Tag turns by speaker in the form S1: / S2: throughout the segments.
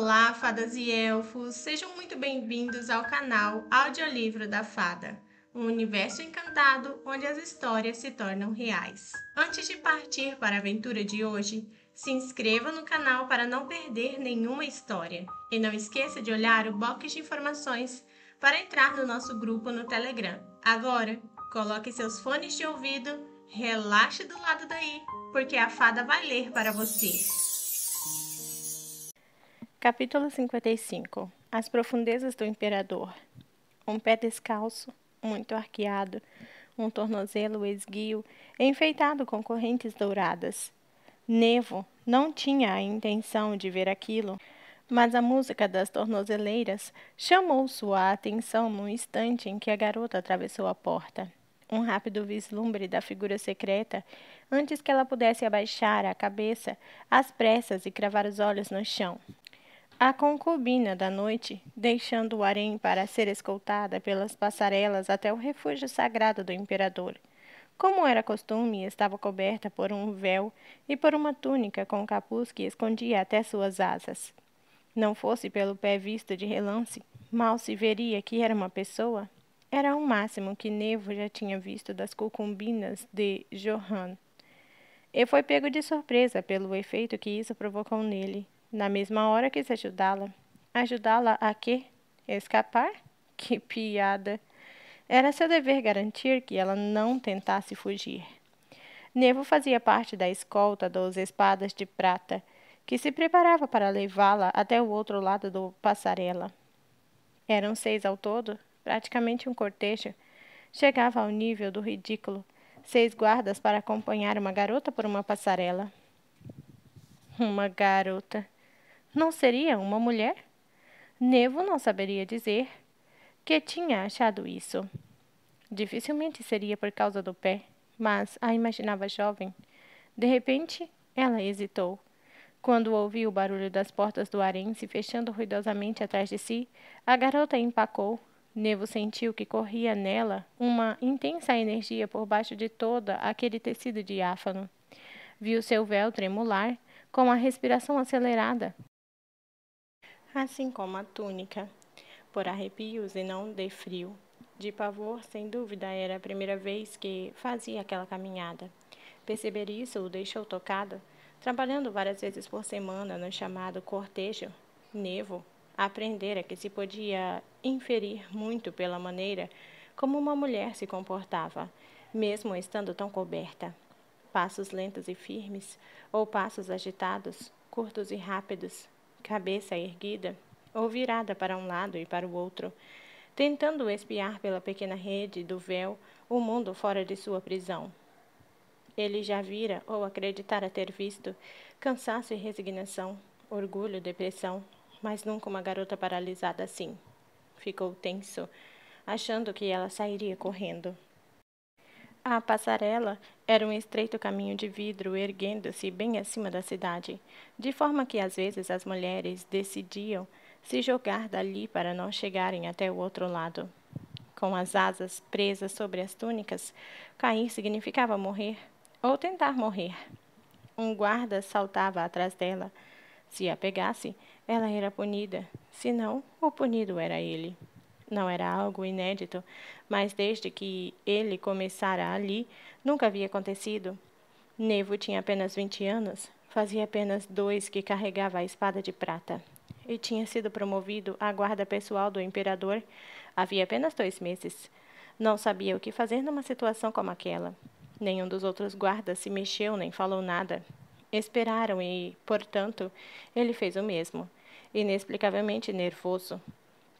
S1: Olá, fadas e elfos! Sejam muito bem-vindos ao canal Audiolivro da Fada, um universo encantado onde as histórias se tornam reais. Antes de partir para a aventura de hoje, se inscreva no canal para não perder nenhuma história e não esqueça de olhar o box de informações para entrar no nosso grupo no Telegram. Agora, coloque seus fones de ouvido, relaxe do lado daí, porque a fada vai ler para você. Capítulo 55 As profundezas do imperador. Um pé descalço, muito arqueado, um tornozelo esguio, enfeitado com correntes douradas. Nevo não tinha a intenção de ver aquilo, mas a música das tornozeleiras chamou sua atenção no instante em que a garota atravessou a porta. Um rápido vislumbre da figura secreta, antes que ela pudesse abaixar a cabeça às pressas e cravar os olhos no chão a concubina da noite, deixando o harém para ser escoltada pelas passarelas até o refúgio sagrado do imperador. Como era costume, estava coberta por um véu e por uma túnica com capuz que escondia até suas asas. Não fosse pelo pé visto de relance, mal se veria que era uma pessoa. Era o máximo que Nevo já tinha visto das cucumbinas de Johan. E foi pego de surpresa pelo efeito que isso provocou nele. Na mesma hora quis ajudá-la. Ajudá-la a quê? Escapar? Que piada! Era seu dever garantir que ela não tentasse fugir. Nevo fazia parte da escolta dos espadas de prata, que se preparava para levá-la até o outro lado do passarela. Eram seis ao todo, praticamente um cortejo. Chegava ao nível do ridículo. Seis guardas para acompanhar uma garota por uma passarela. Uma garota. Não seria uma mulher? Nevo não saberia dizer que tinha achado isso. Dificilmente seria por causa do pé, mas a imaginava jovem. De repente, ela hesitou. Quando ouviu o barulho das portas do harém se fechando ruidosamente atrás de si, a garota empacou. Nevo sentiu que corria nela uma intensa energia por baixo de toda aquele tecido diáfano. Viu seu véu tremular, com a respiração acelerada, assim como a túnica, por arrepios e não de frio. De pavor, sem dúvida, era a primeira vez que fazia aquela caminhada. Perceber isso o deixou tocado, trabalhando várias vezes por semana no chamado cortejo, nevo, aprendera que se podia inferir muito pela maneira como uma mulher se comportava, mesmo estando tão coberta. Passos lentos e firmes, ou passos agitados, curtos e rápidos, cabeça erguida ou virada para um lado e para o outro, tentando espiar pela pequena rede do véu o mundo fora de sua prisão. Ele já vira ou acreditara ter visto cansaço e resignação, orgulho, depressão, mas nunca uma garota paralisada assim. Ficou tenso, achando que ela sairia correndo. A passarela era um estreito caminho de vidro erguendo-se bem acima da cidade, de forma que às vezes as mulheres decidiam se jogar dali para não chegarem até o outro lado. Com as asas presas sobre as túnicas, cair significava morrer ou tentar morrer. Um guarda saltava atrás dela. Se a pegasse, ela era punida, se não, o punido era ele não era algo inédito, mas desde que ele começara ali, nunca havia acontecido. Nevo tinha apenas 20 anos, fazia apenas dois que carregava a espada de prata, e tinha sido promovido à guarda pessoal do imperador havia apenas dois meses. Não sabia o que fazer numa situação como aquela. Nenhum dos outros guardas se mexeu nem falou nada. Esperaram e, portanto, ele fez o mesmo, inexplicavelmente nervoso,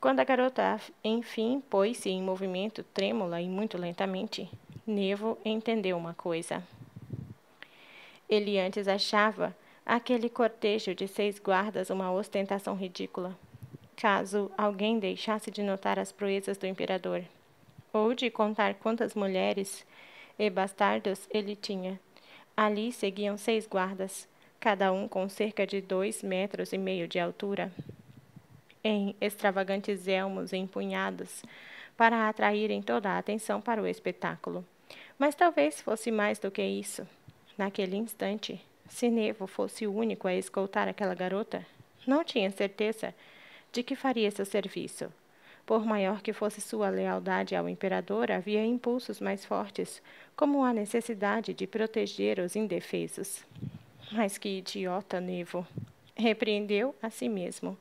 S1: quando a garota enfim pôs-se em movimento, trêmula e muito lentamente, Nevo entendeu uma coisa. Ele antes achava aquele cortejo de seis guardas uma ostentação ridícula, caso alguém deixasse de notar as proezas do imperador, ou de contar quantas mulheres e bastardos ele tinha. Ali seguiam seis guardas, cada um com cerca de dois metros e meio de altura, em extravagantes elmos empunhados para atraírem toda a atenção para o espetáculo. Mas talvez fosse mais do que isso. Naquele instante, se Nevo fosse o único a escoltar aquela garota, não tinha certeza de que faria seu serviço. Por maior que fosse sua lealdade ao imperador, havia impulsos mais fortes, como a necessidade de proteger os indefesos. Mas que idiota, Nevo! Repreendeu a si mesmo.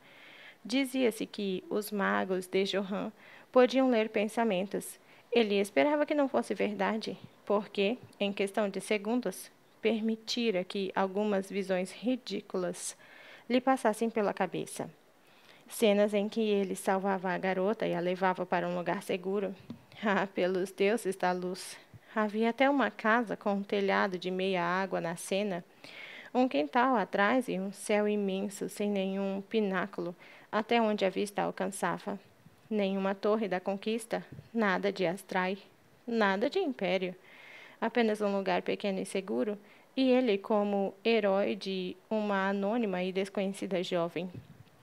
S1: Dizia-se que os magos de Johan podiam ler pensamentos. Ele esperava que não fosse verdade, porque, em questão de segundos, permitira que algumas visões ridículas lhe passassem pela cabeça. Cenas em que ele salvava a garota e a levava para um lugar seguro. Ah, pelos deuses da luz! Havia até uma casa com um telhado de meia água na cena, um quintal atrás e um céu imenso sem nenhum pináculo até onde a vista alcançava. Nenhuma torre da conquista, nada de Astrai, nada de império. Apenas um lugar pequeno e seguro, e ele como herói de uma anônima e desconhecida jovem.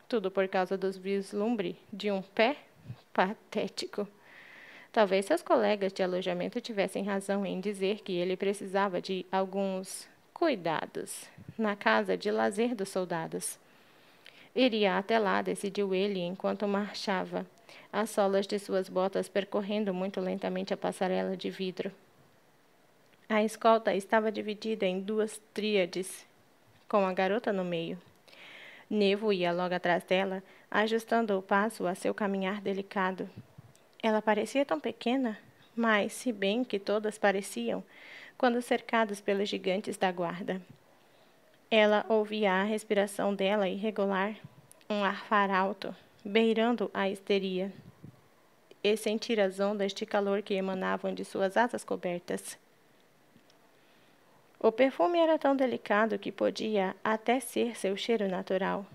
S1: Tudo por causa dos vislumbre de um pé patético. Talvez seus colegas de alojamento tivessem razão em dizer que ele precisava de alguns cuidados na casa de lazer dos soldados. Iria até lá, decidiu ele enquanto marchava, as solas de suas botas percorrendo muito lentamente a passarela de vidro. A escolta estava dividida em duas tríades, com a garota no meio. Nevo ia logo atrás dela, ajustando o passo a seu caminhar delicado. Ela parecia tão pequena, mas, se bem que todas pareciam, quando cercados pelos gigantes da guarda. Ela ouvia a respiração dela irregular, um arfar alto, beirando a histeria, e sentir as ondas de calor que emanavam de suas asas cobertas. O perfume era tão delicado que podia até ser seu cheiro natural.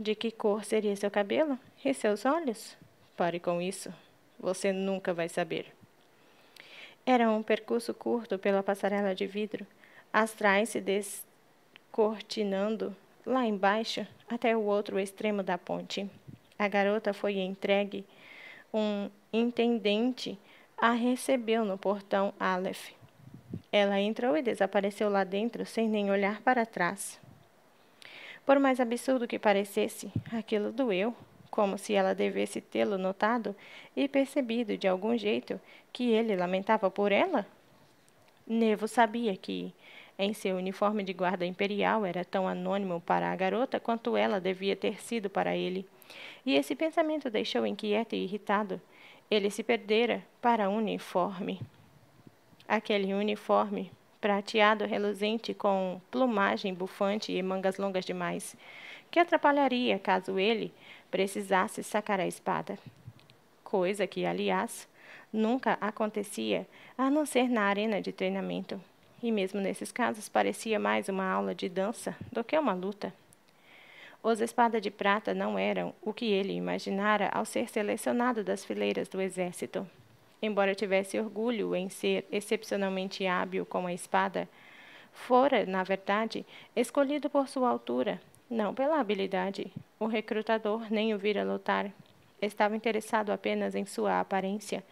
S1: De que cor seria seu cabelo e seus olhos? Pare com isso. Você nunca vai saber. Era um percurso curto pela passarela de vidro. As trás se des cortinando lá embaixo até o outro extremo da ponte. A garota foi entregue. Um intendente a recebeu no portão Aleph. Ela entrou e desapareceu lá dentro sem nem olhar para trás. Por mais absurdo que parecesse, aquilo doeu, como se ela devesse tê-lo notado e percebido de algum jeito que ele lamentava por ela. Nevo sabia que, em seu uniforme de guarda imperial era tão anônimo para a garota quanto ela devia ter sido para ele. E esse pensamento deixou inquieto e irritado. Ele se perdera para o uniforme. Aquele uniforme prateado reluzente com plumagem bufante e mangas longas demais, que atrapalharia caso ele precisasse sacar a espada. Coisa que, aliás, nunca acontecia a não ser na arena de treinamento e mesmo nesses casos parecia mais uma aula de dança do que uma luta. Os espadas de prata não eram o que ele imaginara ao ser selecionado das fileiras do exército. Embora tivesse orgulho em ser excepcionalmente hábil com a espada, fora, na verdade, escolhido por sua altura, não pela habilidade. O recrutador nem o vira lutar. Estava interessado apenas em sua aparência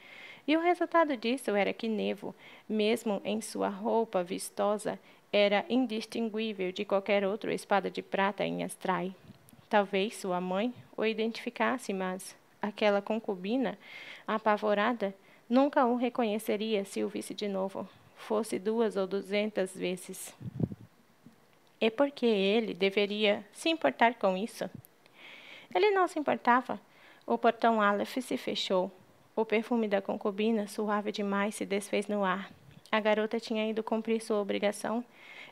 S1: e o resultado disso era que Nevo, mesmo em sua roupa vistosa, era indistinguível de qualquer outra espada de prata em Astrai. Talvez sua mãe o identificasse, mas aquela concubina, apavorada, nunca o reconheceria se o visse de novo, fosse duas ou duzentas vezes. E por que ele deveria se importar com isso? Ele não se importava. O portão Aleph se fechou o perfume da concubina, suave demais, se desfez no ar. A garota tinha ido cumprir sua obrigação,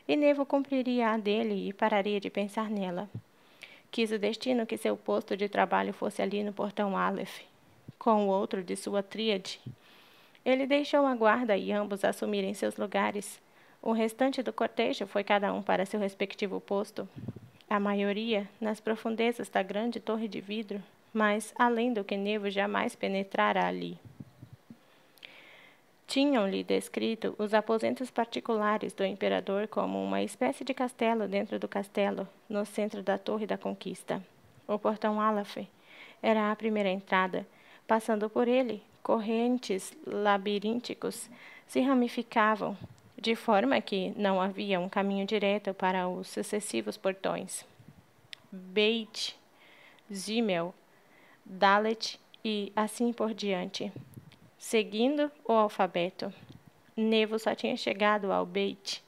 S1: e Nevo cumpriria a dele e pararia de pensar nela. Quis o destino que seu posto de trabalho fosse ali no portão Aleph, com o outro de sua tríade. Ele deixou a guarda e ambos assumirem seus lugares. O restante do cortejo foi cada um para seu respectivo posto, a maioria nas profundezas da grande torre de vidro mas além do que nevo jamais penetrara ali. Tinham-lhe descrito os aposentos particulares do imperador como uma espécie de castelo dentro do castelo, no centro da Torre da Conquista. O portão Alaf era a primeira entrada. Passando por ele, correntes labirínticos se ramificavam, de forma que não havia um caminho direto para os sucessivos portões. Beit, Zimmel Dalet e assim por diante, seguindo o alfabeto. Nevo só tinha chegado ao Beit.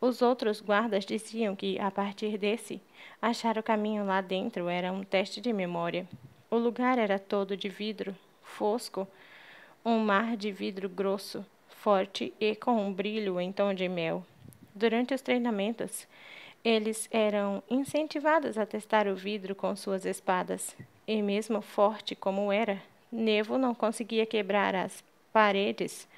S1: Os outros guardas diziam que, a partir desse, achar o caminho lá dentro era um teste de memória. O lugar era todo de vidro, fosco, um mar de vidro grosso, forte e com um brilho em tom de mel. Durante os treinamentos, eles eram incentivados a testar o vidro com suas espadas, e mesmo forte como era, Nevo não conseguia quebrar as paredes,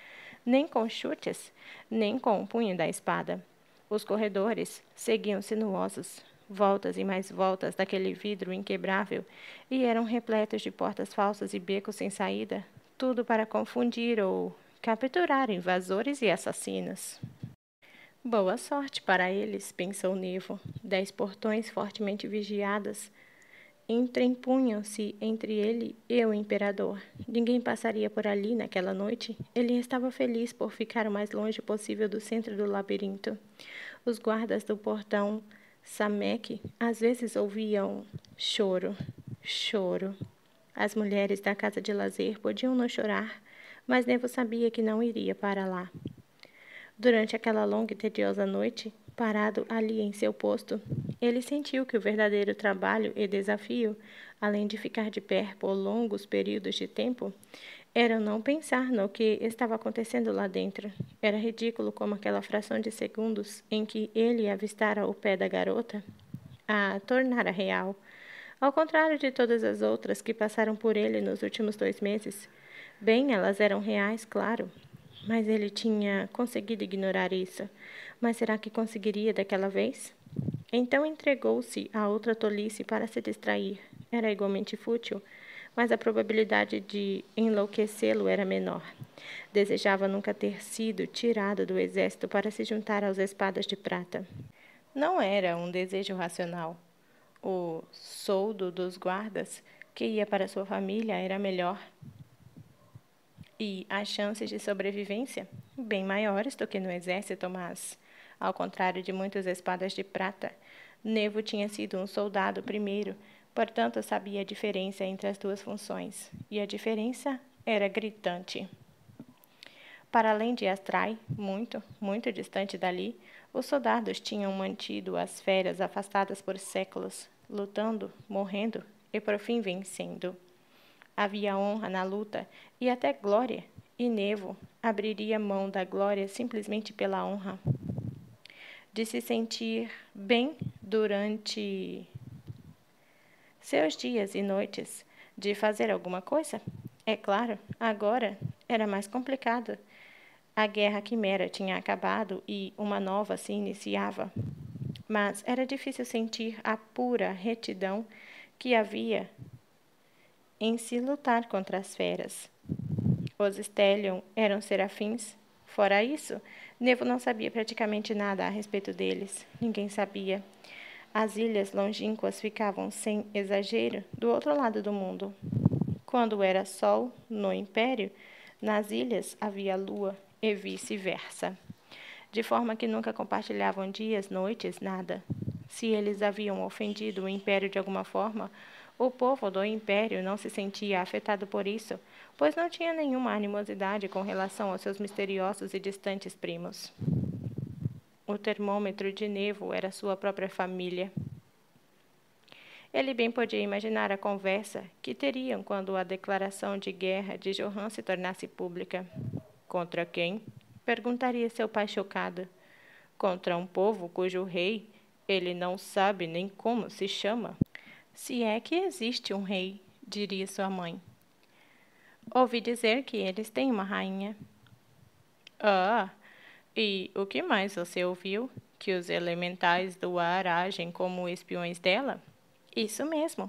S1: nem com chutes, nem com o punho da espada. Os corredores seguiam sinuosos, voltas e mais voltas daquele vidro inquebrável, e eram repletos de portas falsas e becos sem saída, tudo para confundir ou capturar invasores e assassinos. Boa sorte para eles, pensou Nevo. Dez portões fortemente vigiadas, entrepunham-se entre ele e o imperador. Ninguém passaria por ali naquela noite. Ele estava feliz por ficar o mais longe possível do centro do labirinto. Os guardas do portão Samek às vezes ouviam choro, choro. As mulheres da casa de lazer podiam não chorar, mas Nevo sabia que não iria para lá. Durante aquela longa e tediosa noite, parado ali em seu posto. Ele sentiu que o verdadeiro trabalho e desafio, além de ficar de pé por longos períodos de tempo, era não pensar no que estava acontecendo lá dentro. Era ridículo como aquela fração de segundos em que ele avistara o pé da garota a tornara real. Ao contrário de todas as outras que passaram por ele nos últimos dois meses, bem, elas eram reais, claro, mas ele tinha conseguido ignorar isso. Mas será que conseguiria daquela vez? Então entregou-se a outra tolice para se distrair. Era igualmente fútil, mas a probabilidade de enlouquecê-lo era menor. Desejava nunca ter sido tirado do exército para se juntar aos espadas de prata. Não era um desejo racional. O soldo dos guardas que ia para sua família era melhor e as chances de sobrevivência bem maiores do que no exército, mas ao contrário de muitas espadas de prata, Nevo tinha sido um soldado primeiro, portanto sabia a diferença entre as duas funções, e a diferença era gritante. Para além de Astrai, muito, muito distante dali, os soldados tinham mantido as feras afastadas por séculos, lutando, morrendo e por fim vencendo. Havia honra na luta e até glória, e Nevo abriria mão da glória simplesmente pela honra, de se sentir bem durante seus dias e noites, de fazer alguma coisa? É claro, agora era mais complicado. A guerra quimera tinha acabado e uma nova se iniciava. Mas era difícil sentir a pura retidão que havia em se lutar contra as feras. Os Stellion eram serafins Fora isso, Nevo não sabia praticamente nada a respeito deles. Ninguém sabia. As ilhas longínquas ficavam, sem exagero, do outro lado do mundo. Quando era sol no império, nas ilhas havia lua e vice-versa. De forma que nunca compartilhavam dias, noites, nada. Se eles haviam ofendido o império de alguma forma, o povo do império não se sentia afetado por isso, pois não tinha nenhuma animosidade com relação aos seus misteriosos e distantes primos. O termômetro de nevo era sua própria família. Ele bem podia imaginar a conversa que teriam quando a declaração de guerra de Johan se tornasse pública. Contra quem? perguntaria seu pai chocado. Contra um povo cujo rei ele não sabe nem como se chama. Se é que existe um rei, diria sua mãe. Ouvi dizer que eles têm uma rainha. Ah, e o que mais você ouviu? Que os elementais do ar agem como espiões dela? Isso mesmo.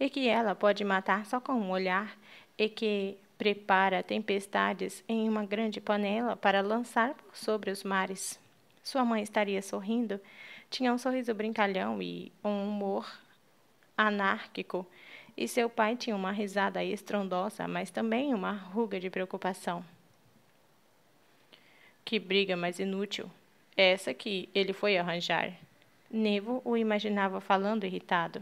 S1: E que ela pode matar só com um olhar, e que prepara tempestades em uma grande panela para lançar sobre os mares. Sua mãe estaria sorrindo, tinha um sorriso brincalhão e um humor anárquico, e seu pai tinha uma risada estrondosa, mas também uma ruga de preocupação. Que briga mais inútil! Essa que ele foi arranjar. Nevo o imaginava falando irritado.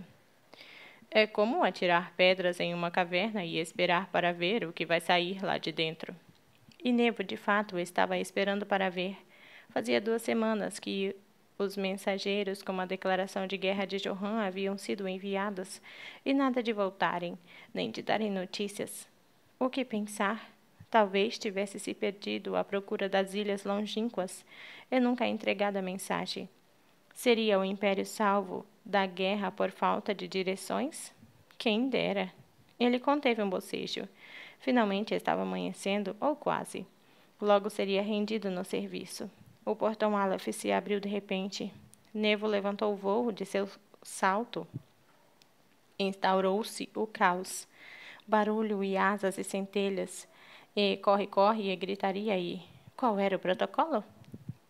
S1: É como atirar pedras em uma caverna e esperar para ver o que vai sair lá de dentro. E Nevo, de fato, estava esperando para ver. Fazia duas semanas que os mensageiros, com a declaração de guerra de Johan, haviam sido enviados, e nada de voltarem, nem de darem notícias. O que pensar? Talvez tivesse se perdido à procura das ilhas longínquas, e nunca entregado a mensagem. Seria o império salvo da guerra por falta de direções? Quem dera! Ele conteve um bocejo. Finalmente estava amanhecendo, ou quase. Logo seria rendido no serviço. O portão Aleph se abriu de repente. Nevo levantou o voo de seu salto. Instaurou-se o caos. Barulho e asas e centelhas. E corre-corre e gritaria e... Qual era o protocolo?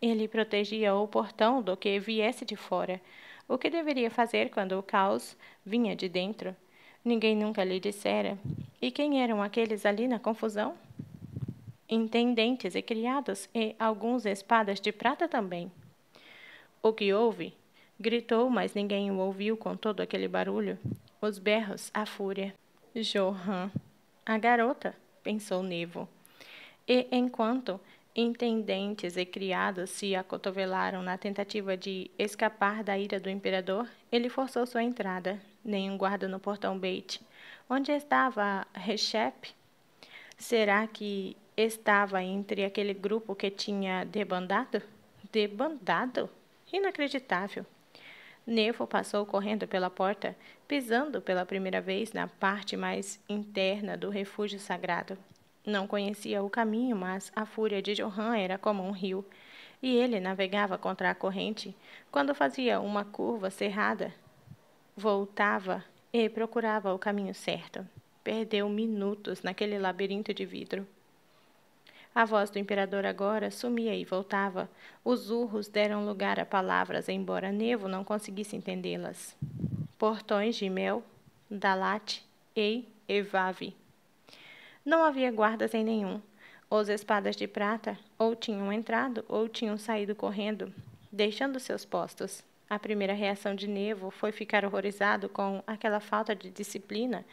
S1: Ele protegia o portão do que viesse de fora. O que deveria fazer quando o caos vinha de dentro? Ninguém nunca lhe dissera. E quem eram aqueles ali na confusão? intendentes e criados e alguns espadas de prata também. O que houve? Gritou, mas ninguém o ouviu com todo aquele barulho. Os berros, a fúria. Johan, a garota, pensou Nevo. E enquanto intendentes e criados se acotovelaram na tentativa de escapar da ira do imperador, ele forçou sua entrada. Nenhum guarda no portão Beit. Onde estava Rechep? Será que estava entre aquele grupo que tinha debandado? Debandado? Inacreditável. Nevo passou correndo pela porta, pisando pela primeira vez na parte mais interna do refúgio sagrado. Não conhecia o caminho, mas a fúria de Johan era como um rio, e ele navegava contra a corrente. Quando fazia uma curva cerrada, voltava e procurava o caminho certo. Perdeu minutos naquele labirinto de vidro. A voz do imperador agora sumia e voltava. Os urros deram lugar a palavras, embora Nevo não conseguisse entendê-las. Portões de Mel, Dalate, Ei, Evave. Não havia guardas em nenhum. Os espadas de prata ou tinham entrado ou tinham saído correndo, deixando seus postos. A primeira reação de Nevo foi ficar horrorizado com aquela falta de disciplina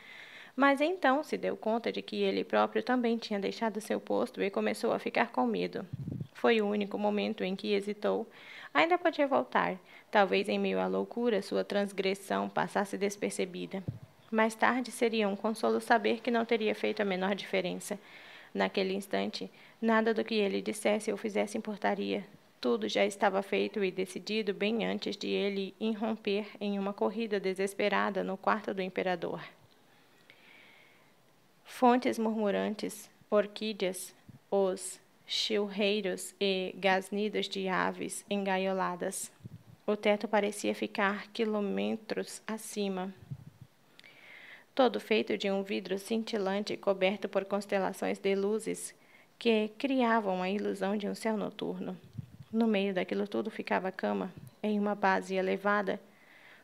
S1: mas então se deu conta de que ele próprio também tinha deixado seu posto e começou a ficar com medo. Foi o único momento em que hesitou. Ainda podia voltar. Talvez em meio à loucura sua transgressão passasse despercebida. Mais tarde seria um consolo saber que não teria feito a menor diferença. Naquele instante, nada do que ele dissesse ou fizesse importaria. Tudo já estava feito e decidido bem antes de ele irromper em uma corrida desesperada no quarto do imperador. Fontes murmurantes, orquídeas, os chilreiros e gasnidos de aves engaioladas. O teto parecia ficar quilômetros acima. Todo feito de um vidro cintilante coberto por constelações de luzes que criavam a ilusão de um céu noturno. No meio daquilo tudo ficava a cama, em uma base elevada,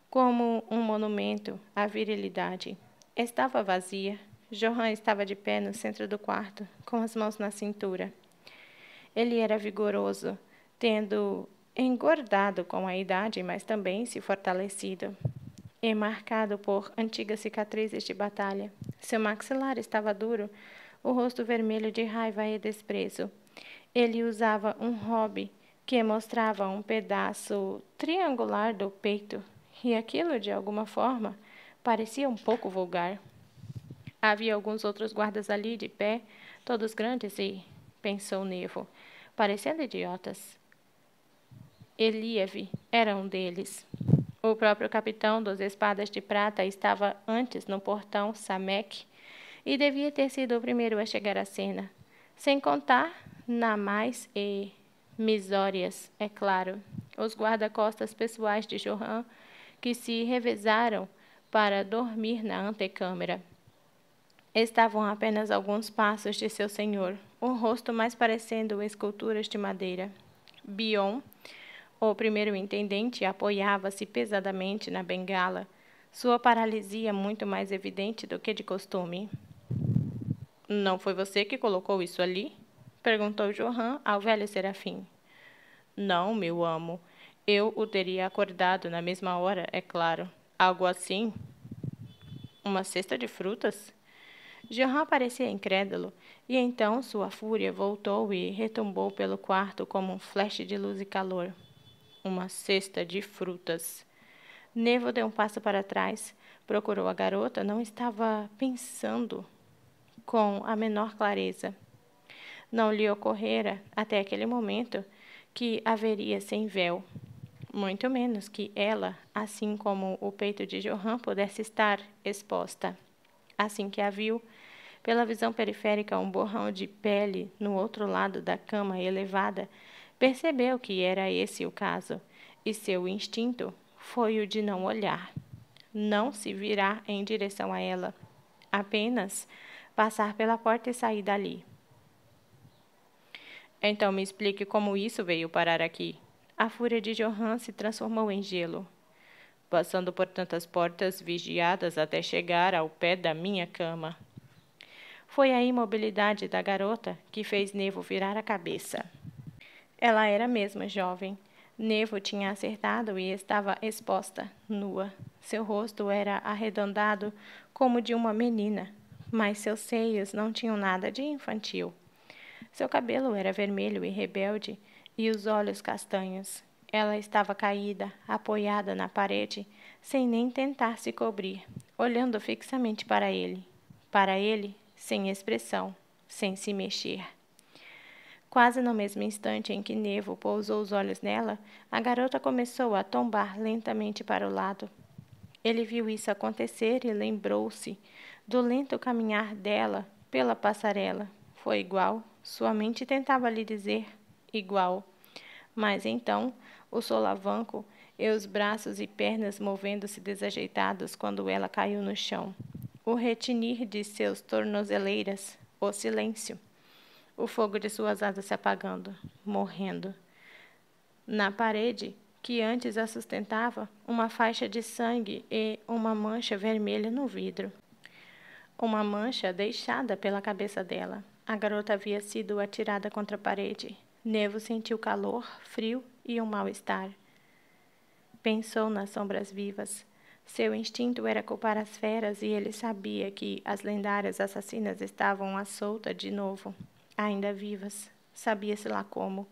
S1: como um monumento à virilidade. Estava vazia, Johan estava de pé no centro do quarto, com as mãos na cintura. Ele era vigoroso, tendo engordado com a idade, mas também se fortalecido. E marcado por antigas cicatrizes de batalha, seu maxilar estava duro, o rosto vermelho de raiva e desprezo. Ele usava um hobby que mostrava um pedaço triangular do peito, e aquilo, de alguma forma, parecia um pouco vulgar. Havia alguns outros guardas ali, de pé, todos grandes e, pensou Nevo, parecendo idiotas. Eliave era um deles. O próprio capitão dos Espadas de Prata estava antes no portão Samek e devia ter sido o primeiro a chegar à cena, sem contar Namais e Misórias, é claro, os guarda-costas pessoais de Johan, que se revezaram para dormir na antecâmara. Estavam apenas alguns passos de seu senhor, o rosto mais parecendo esculturas de madeira. Bion, o primeiro intendente, apoiava-se pesadamente na bengala, sua paralisia muito mais evidente do que de costume. Não foi você que colocou isso ali? perguntou Johan ao velho Serafim. Não, meu amo. Eu o teria acordado na mesma hora, é claro. Algo assim? Uma cesta de frutas? Jehan parecia incrédulo, e então sua fúria voltou e retumbou pelo quarto como um flash de luz e calor. Uma cesta de frutas. Nevo deu um passo para trás, procurou a garota, não estava pensando com a menor clareza. Não lhe ocorrera, até aquele momento, que haveria sem véu, muito menos que ela, assim como o peito de Johan, pudesse estar exposta. Assim que a viu, pela visão periférica, um borrão de pele no outro lado da cama elevada percebeu que era esse o caso, e seu instinto foi o de não olhar, não se virar em direção a ela, apenas passar pela porta e sair dali. Então me explique como isso veio parar aqui. A fúria de Johan se transformou em gelo. Passando por tantas portas vigiadas até chegar ao pé da minha cama. Foi a imobilidade da garota que fez Nevo virar a cabeça. Ela era mesma jovem. Nevo tinha acertado e estava exposta, nua. Seu rosto era arredondado como de uma menina, mas seus seios não tinham nada de infantil. Seu cabelo era vermelho e rebelde e os olhos castanhos. Ela estava caída, apoiada na parede, sem nem tentar se cobrir, olhando fixamente para ele. Para ele, sem expressão, sem se mexer. Quase no mesmo instante em que Nevo pousou os olhos nela, a garota começou a tombar lentamente para o lado. Ele viu isso acontecer e lembrou-se do lento caminhar dela pela passarela. Foi igual, sua mente tentava lhe dizer igual. Mas então, o solavanco e os braços e pernas movendo-se desajeitados quando ela caiu no chão o retinir de seus tornozeleiras, o silêncio, o fogo de suas asas se apagando, morrendo. Na parede, que antes a sustentava, uma faixa de sangue e uma mancha vermelha no vidro. Uma mancha deixada pela cabeça dela. A garota havia sido atirada contra a parede. Nevo sentiu calor, frio e um mal-estar. Pensou nas sombras vivas, seu instinto era culpar as feras e ele sabia que as lendárias assassinas estavam à solta de novo, ainda vivas, sabia-se lá como.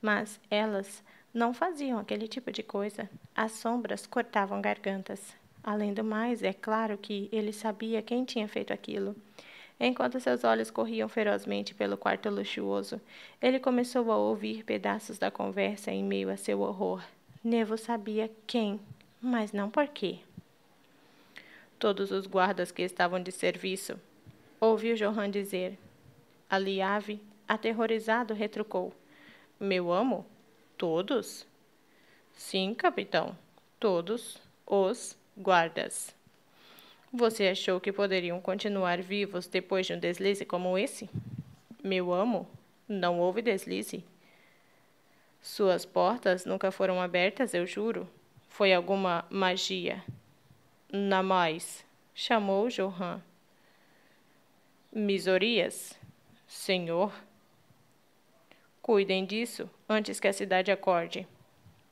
S1: Mas elas não faziam aquele tipo de coisa. As sombras cortavam gargantas. Além do mais, é claro que ele sabia quem tinha feito aquilo. Enquanto seus olhos corriam ferozmente pelo quarto luxuoso, ele começou a ouvir pedaços da conversa em meio a seu horror. Nevo sabia quem, mas não por quê todos os guardas que estavam de serviço. Ouviu Johan dizer. Aliave, aterrorizado, retrucou: Meu amo? Todos? Sim, capitão, todos os guardas. Você achou que poderiam continuar vivos depois de um deslize como esse? Meu amo, não houve deslize. Suas portas nunca foram abertas, eu juro. Foi alguma magia. Namais, chamou Johan. Misorias, senhor, cuidem disso antes que a cidade acorde.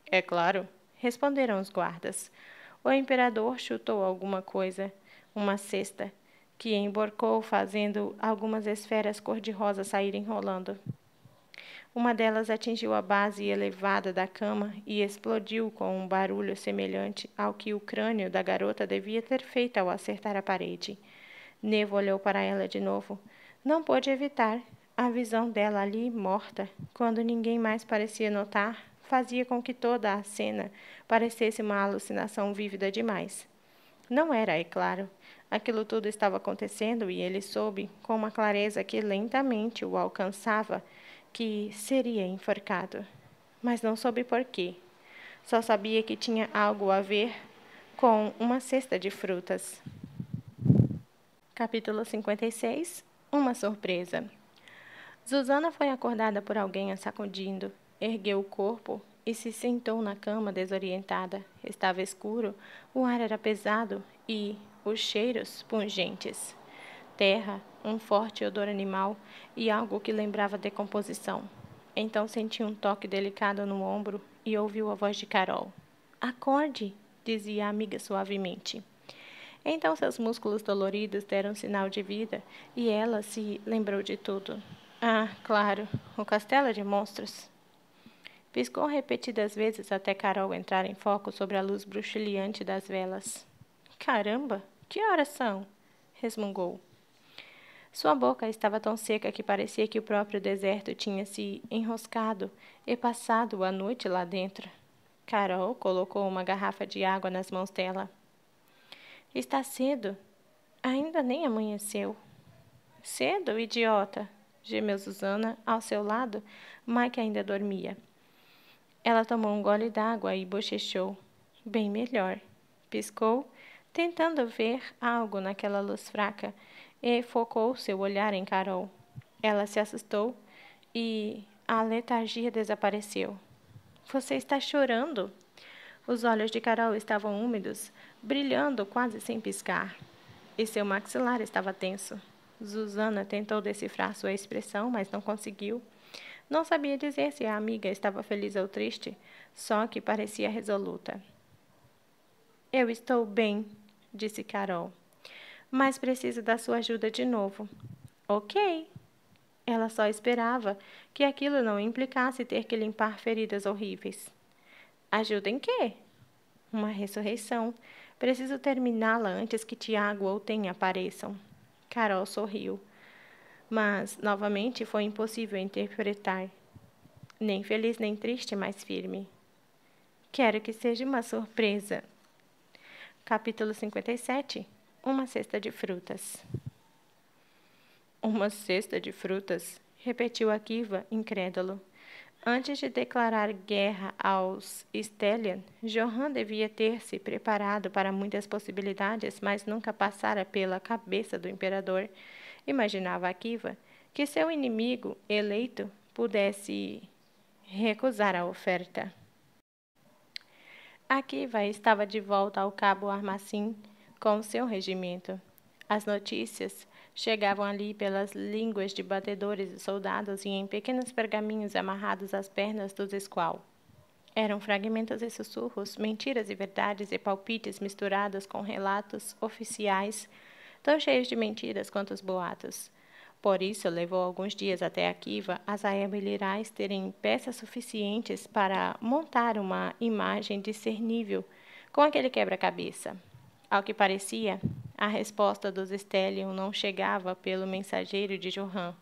S1: É claro, responderam os guardas. O imperador chutou alguma coisa, uma cesta, que emborcou, fazendo algumas esferas cor-de-rosa saírem rolando. Uma delas atingiu a base elevada da cama e explodiu com um barulho semelhante ao que o crânio da garota devia ter feito ao acertar a parede. Nevo olhou para ela de novo. Não pôde evitar. A visão dela ali, morta, quando ninguém mais parecia notar, fazia com que toda a cena parecesse uma alucinação vívida demais. Não era, é claro. Aquilo tudo estava acontecendo e ele soube, com uma clareza que lentamente o alcançava, que seria enforcado, mas não soube por quê. Só sabia que tinha algo a ver com uma cesta de frutas. Capítulo 56 Uma surpresa. Susana foi acordada por alguém a sacudindo, ergueu o corpo e se sentou na cama desorientada. Estava escuro, o ar era pesado e os cheiros pungentes terra, um forte odor animal e algo que lembrava decomposição. Então senti um toque delicado no ombro e ouviu a voz de Carol. Acorde, dizia a amiga suavemente. Então seus músculos doloridos deram sinal de vida e ela se lembrou de tudo. Ah, claro, o castelo é de monstros. Piscou repetidas vezes até Carol entrar em foco sobre a luz bruxuleante das velas. Caramba, que horas são? resmungou. Sua boca estava tão seca que parecia que o próprio deserto tinha se enroscado e passado a noite lá dentro. Carol colocou uma garrafa de água nas mãos dela. Está cedo. Ainda nem amanheceu. Cedo, idiota! gemeu Susana. Ao seu lado, Mike ainda dormia. Ela tomou um gole d'água e bochechou. Bem melhor. Piscou, tentando ver algo naquela luz fraca e focou seu olhar em Carol. Ela se assustou e a letargia desapareceu. Você está chorando? Os olhos de Carol estavam úmidos, brilhando quase sem piscar, e seu maxilar estava tenso. Susana tentou decifrar sua expressão, mas não conseguiu. Não sabia dizer se a amiga estava feliz ou triste, só que parecia resoluta. Eu estou bem, disse Carol mas preciso da sua ajuda de novo. Ok. Ela só esperava que aquilo não implicasse ter que limpar feridas horríveis. Ajuda em quê? Uma ressurreição. Preciso terminá-la antes que Tiago ou Ten apareçam. Carol sorriu. Mas, novamente, foi impossível interpretar. Nem feliz nem triste, mas firme. Quero que seja uma surpresa. Capítulo 57 uma cesta de frutas. Uma cesta de frutas? repetiu Akiva, incrédulo. Antes de declarar guerra aos Stellian, Johan devia ter se preparado para muitas possibilidades, mas nunca passara pela cabeça do imperador. Imaginava Akiva que seu inimigo eleito pudesse recusar a oferta. Akiva estava de volta ao cabo Armacim com seu regimento. As notícias chegavam ali pelas línguas de batedores e soldados e em pequenos pergaminhos amarrados às pernas dos esqual. Eram fragmentos e sussurros, mentiras e verdades e palpites misturados com relatos oficiais, tão cheios de mentiras quanto os boatos. Por isso, levou alguns dias até a Kiva as Aebilirais terem peças suficientes para montar uma imagem discernível com aquele quebra-cabeça. Ao que parecia, a resposta dos Stellion não chegava pelo mensageiro de Johan.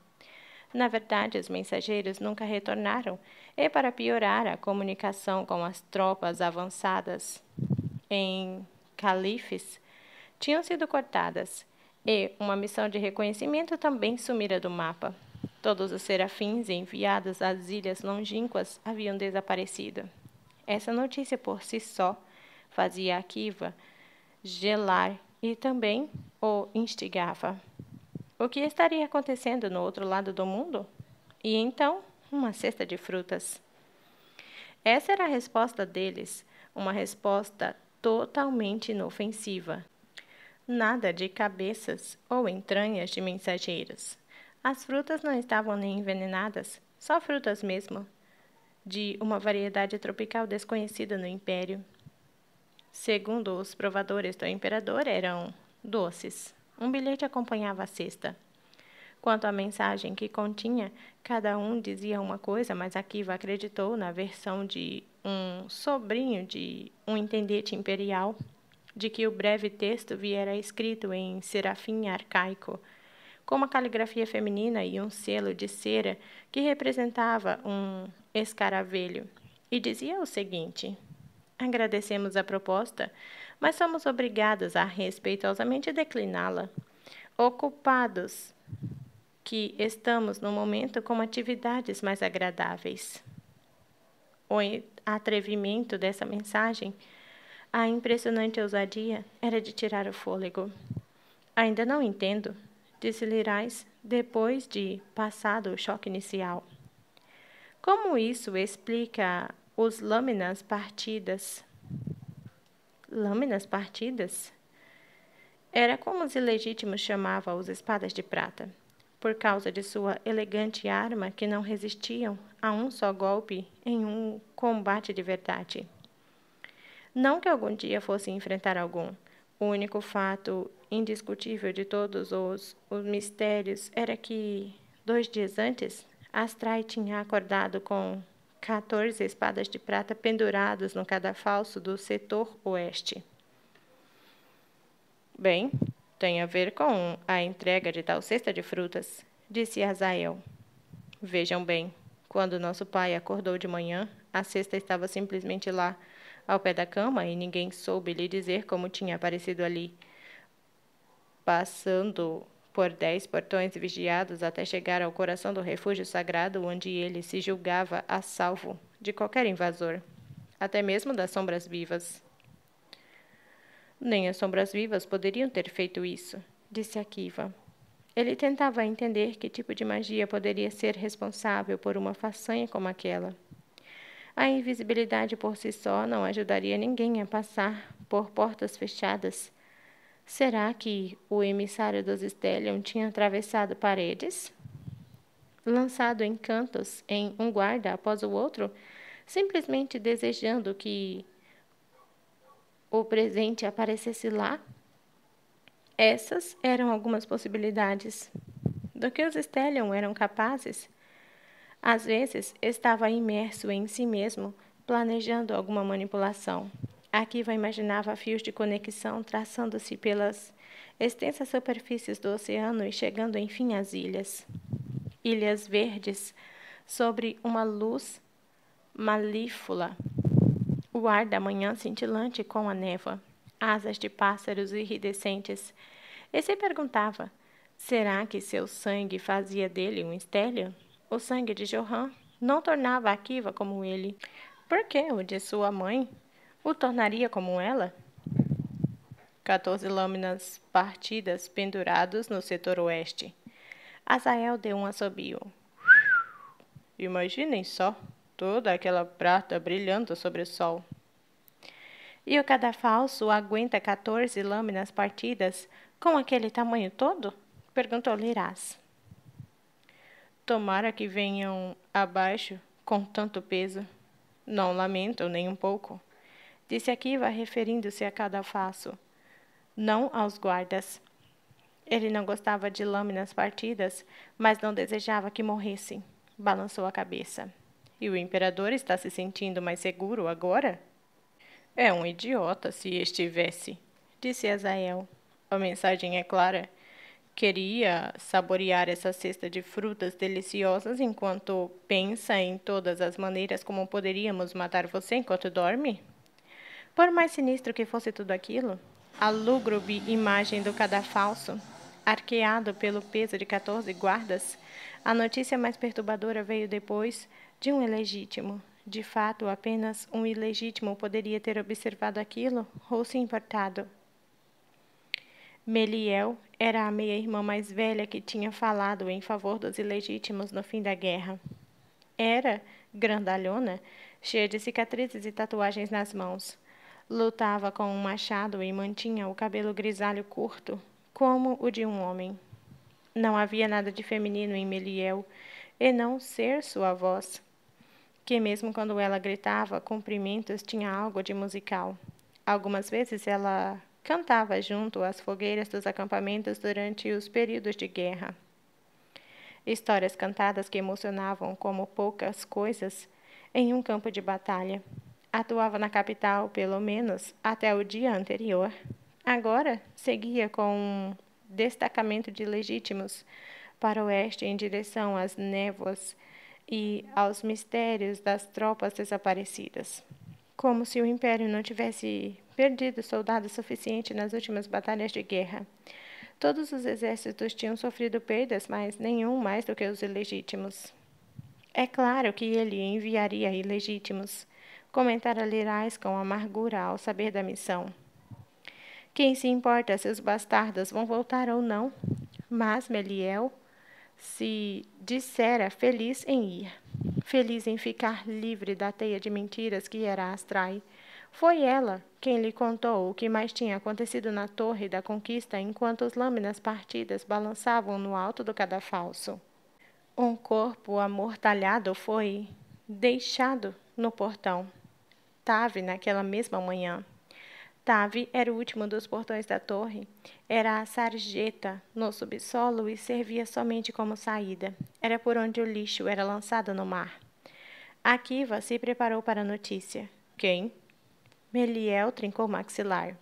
S1: Na verdade, os mensageiros nunca retornaram, e para piorar a comunicação com as tropas avançadas em Califes, tinham sido cortadas, e uma missão de reconhecimento também sumira do mapa. Todos os serafins enviados às ilhas longínquas haviam desaparecido. Essa notícia por si só fazia a Kiva gelar e também o instigava. O que estaria acontecendo no outro lado do mundo? E então, uma cesta de frutas. Essa era a resposta deles, uma resposta totalmente inofensiva. Nada de cabeças ou entranhas de mensageiros. As frutas não estavam nem envenenadas, só frutas mesmo, de uma variedade tropical desconhecida no Império. Segundo os provadores do imperador, eram doces. Um bilhete acompanhava a cesta. Quanto à mensagem que continha, cada um dizia uma coisa, mas Akiva acreditou na versão de um sobrinho de um intendente imperial de que o breve texto viera escrito em serafim arcaico, com uma caligrafia feminina e um selo de cera que representava um escaravelho, e dizia o seguinte: Agradecemos a proposta, mas somos obrigados a respeitosamente decliná-la. Ocupados que estamos no momento com atividades mais agradáveis. O atrevimento dessa mensagem, a impressionante ousadia, era de tirar o fôlego. Ainda não entendo, disse Lirais depois de passado o choque inicial. Como isso explica os lâminas partidas. Lâminas partidas? Era como os ilegítimos chamavam os espadas de prata, por causa de sua elegante arma que não resistiam a um só golpe em um combate de verdade. Não que algum dia fosse enfrentar algum. O único fato indiscutível de todos os, os mistérios era que, dois dias antes, Astrai tinha acordado com 14 espadas de prata penduradas no cadafalso do setor oeste. Bem, tem a ver com a entrega de tal cesta de frutas, disse Azael. Vejam bem, quando nosso pai acordou de manhã, a cesta estava simplesmente lá, ao pé da cama, e ninguém soube lhe dizer como tinha aparecido ali. Passando por dez portões vigiados até chegar ao coração do refúgio sagrado onde ele se julgava a salvo de qualquer invasor, até mesmo das sombras vivas. Nem as sombras vivas poderiam ter feito isso, disse Akiva. Ele tentava entender que tipo de magia poderia ser responsável por uma façanha como aquela. A invisibilidade por si só não ajudaria ninguém a passar por portas fechadas Será que o emissário dos Stellion tinha atravessado paredes? Lançado encantos em um guarda após o outro, simplesmente desejando que o presente aparecesse lá? Essas eram algumas possibilidades. Do que os Stellion eram capazes? Às vezes, estava imerso em si mesmo, planejando alguma manipulação. Akiva imaginava fios de conexão traçando-se pelas extensas superfícies do oceano e chegando enfim às ilhas. Ilhas verdes, sobre uma luz malífula. O ar da manhã cintilante com a névoa, asas de pássaros iridescentes. E se perguntava: será que seu sangue fazia dele um estélio? O sangue de Johan não tornava Akiva como ele. Por que o de sua mãe o tornaria como ela? 14 lâminas partidas pendurados no setor oeste. Azael deu um assobio. Imaginem só, toda aquela prata brilhando sobre o sol. E o cadafalso aguenta 14 lâminas partidas com aquele tamanho todo? Perguntou Lirás. Tomara que venham abaixo com tanto peso. Não lamento nem um pouco. Disse Akiva referindo-se a cada alfaço, não aos guardas. Ele não gostava de lâminas partidas, mas não desejava que morressem. Balançou a cabeça. E o imperador está se sentindo mais seguro agora? É um idiota se estivesse, disse Azael. A mensagem é clara. Queria saborear essa cesta de frutas deliciosas enquanto pensa em todas as maneiras como poderíamos matar você enquanto dorme? Por mais sinistro que fosse tudo aquilo, a lúgubre imagem do cadafalso, arqueado pelo peso de 14 guardas, a notícia mais perturbadora veio depois de um ilegítimo. De fato, apenas um ilegítimo poderia ter observado aquilo ou se importado. Meliel era a meia-irmã mais velha que tinha falado em favor dos ilegítimos no fim da guerra. Era grandalhona, cheia de cicatrizes e tatuagens nas mãos Lutava com um machado e mantinha o cabelo grisalho curto, como o de um homem. Não havia nada de feminino em Meliel, e não ser sua voz, que mesmo quando ela gritava cumprimentos tinha algo de musical. Algumas vezes ela cantava junto às fogueiras dos acampamentos durante os períodos de guerra. Histórias cantadas que emocionavam como poucas coisas em um campo de batalha. Atuava na capital, pelo menos, até o dia anterior. Agora seguia com um destacamento de legítimos para o oeste em direção às névoas e aos mistérios das tropas desaparecidas. Como se o império não tivesse perdido soldados suficientes nas últimas batalhas de guerra. Todos os exércitos tinham sofrido perdas, mas nenhum mais do que os ilegítimos. É claro que ele enviaria ilegítimos comentar lhe com amargura ao saber da missão. Quem se importa se os bastardos vão voltar ou não? Mas Meliel se dissera feliz em ir, feliz em ficar livre da teia de mentiras que era Astrai. Foi ela quem lhe contou o que mais tinha acontecido na torre da conquista enquanto as lâminas partidas balançavam no alto do cadafalso. Um corpo amortalhado foi deixado no portão. Tave naquela mesma manhã. Tave era o último dos portões da torre. Era a sarjeta no subsolo e servia somente como saída. Era por onde o lixo era lançado no mar. A Kiva se preparou para a notícia. Quem? Meliel trincou o maxilar.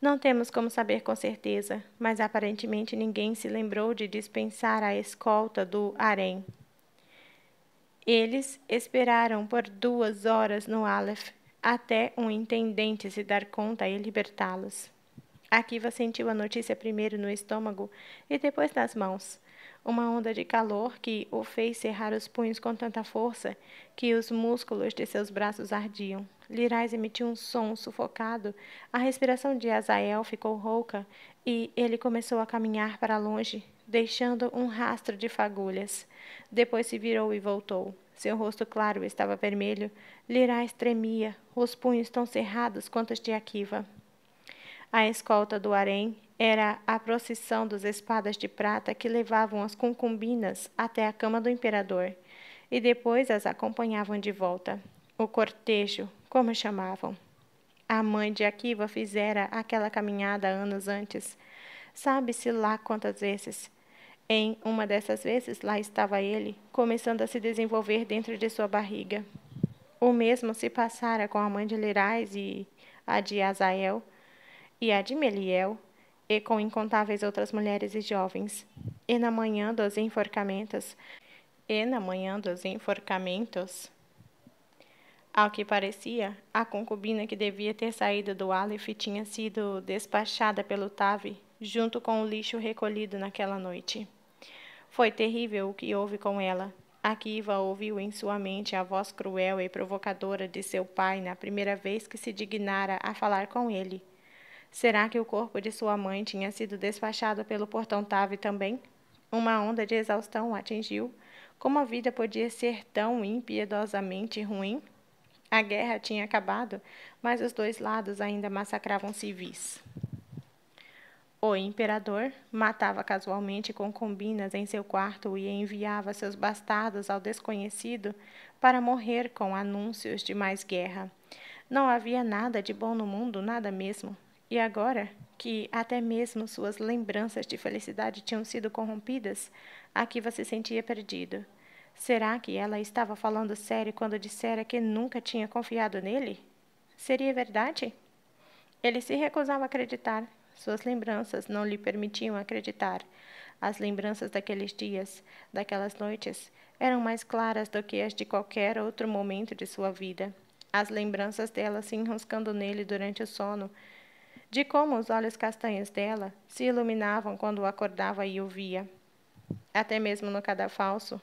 S1: Não temos como saber com certeza, mas aparentemente ninguém se lembrou de dispensar a escolta do harém. Eles esperaram por duas horas no Aleph até um intendente se dar conta e libertá-los. Akiva sentiu a notícia primeiro no estômago e depois nas mãos uma onda de calor que o fez cerrar os punhos com tanta força que os músculos de seus braços ardiam. Lirais emitiu um som sufocado, a respiração de Azael ficou rouca e ele começou a caminhar para longe, deixando um rastro de fagulhas. Depois se virou e voltou. Seu rosto claro estava vermelho. Lirais tremia, os punhos tão cerrados quanto os de Akiva. A escolta do harém era a procissão dos espadas de prata que levavam as concubinas até a cama do imperador e depois as acompanhavam de volta. O cortejo, como chamavam. A mãe de Akiva fizera aquela caminhada anos antes. Sabe-se lá quantas vezes. Em uma dessas vezes, lá estava ele, começando a se desenvolver dentro de sua barriga. O mesmo se passara com a mãe de Lirais e a de Azael e a de Meliel, e com incontáveis outras mulheres e jovens, e na manhã dos enforcamentos, e na manhã dos enforcamentos, ao que parecia, a concubina que devia ter saído do Aleph tinha sido despachada pelo Tavi, junto com o lixo recolhido naquela noite. Foi terrível o que houve com ela. Akiva ouviu em sua mente a voz cruel e provocadora de seu pai na primeira vez que se dignara a falar com ele. Será que o corpo de sua mãe tinha sido despachado pelo portão Tave também? Uma onda de exaustão o atingiu. Como a vida podia ser tão impiedosamente ruim? A guerra tinha acabado, mas os dois lados ainda massacravam civis. O imperador matava casualmente concubinas em seu quarto e enviava seus bastardos ao desconhecido para morrer com anúncios de mais guerra. Não havia nada de bom no mundo, nada mesmo. E agora que até mesmo suas lembranças de felicidade tinham sido corrompidas, aqui você sentia perdido. Será que ela estava falando sério quando dissera que nunca tinha confiado nele? Seria verdade? Ele se recusava a acreditar. Suas lembranças não lhe permitiam acreditar. As lembranças daqueles dias, daquelas noites, eram mais claras do que as de qualquer outro momento de sua vida. As lembranças dela se enroscando nele durante o sono, de como os olhos castanhos dela se iluminavam quando acordava e o via. Até mesmo no cadafalso.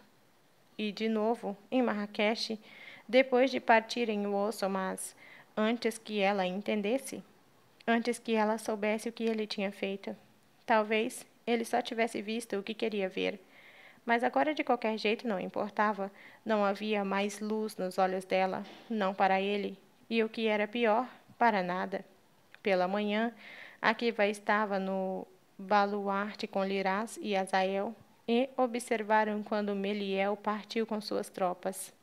S1: E, de novo, em Marrakech, depois de partirem o osso, mas antes que ela entendesse, antes que ela soubesse o que ele tinha feito. Talvez ele só tivesse visto o que queria ver. Mas agora, de qualquer jeito, não importava. Não havia mais luz nos olhos dela, não para ele, e o que era pior, para nada. Pela manhã, Akiva estava no baluarte com Lirás e Azael e observaram quando Meliel partiu com suas tropas.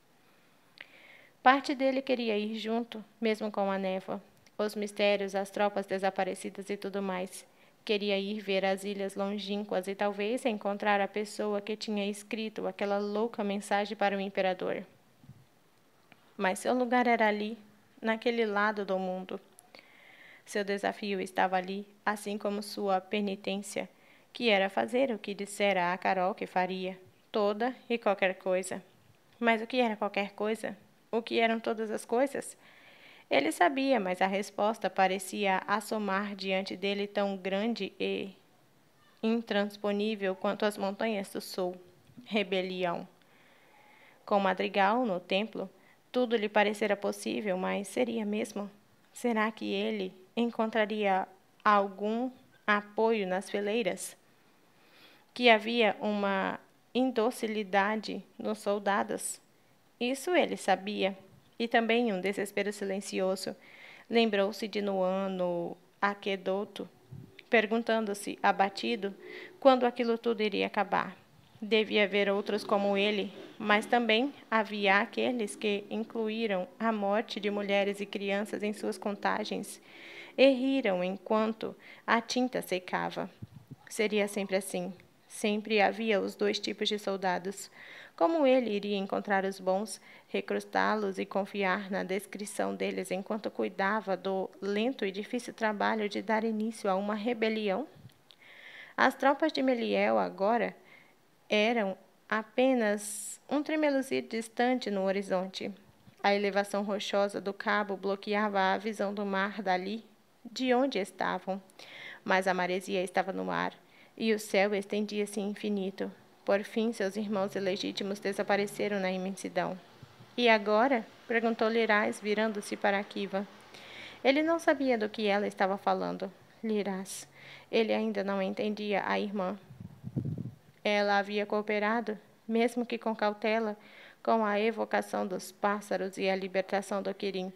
S1: Parte dele queria ir junto, mesmo com a névoa, os mistérios, as tropas desaparecidas e tudo mais. Queria ir ver as ilhas longínquas e talvez encontrar a pessoa que tinha escrito aquela louca mensagem para o imperador. Mas seu lugar era ali, naquele lado do mundo. Seu desafio estava ali, assim como sua penitência, que era fazer o que dissera a Carol que faria, toda e qualquer coisa. Mas o que era qualquer coisa? O que eram todas as coisas? Ele sabia, mas a resposta parecia assomar diante dele tão grande e intransponível quanto as montanhas do sul. Rebelião. Com Madrigal no templo, tudo lhe parecera possível, mas seria mesmo? Será que ele, encontraria algum apoio nas fileiras, que havia uma indocilidade nos soldados. Isso ele sabia, e também um desespero silencioso. Lembrou-se de Noan no aquedoto, perguntando-se, abatido, quando aquilo tudo iria acabar. Devia haver outros como ele, mas também havia aqueles que incluíram a morte de mulheres e crianças em suas contagens e riram enquanto a tinta secava. Seria sempre assim. Sempre havia os dois tipos de soldados. Como ele iria encontrar os bons, recrutá-los e confiar na descrição deles enquanto cuidava do lento e difícil trabalho de dar início a uma rebelião? As tropas de Meliel agora eram apenas um tremeluzir distante no horizonte. A elevação rochosa do cabo bloqueava a visão do mar dali de onde estavam. Mas a maresia estava no ar e o céu estendia-se infinito. Por fim, seus irmãos ilegítimos desapareceram na imensidão. E agora? perguntou Liras, Lirás, virando-se para Akiva. Ele não sabia do que ela estava falando. Lirás. Ele ainda não entendia a irmã. Ela havia cooperado, mesmo que com cautela, com a evocação dos pássaros e a libertação do Quirim,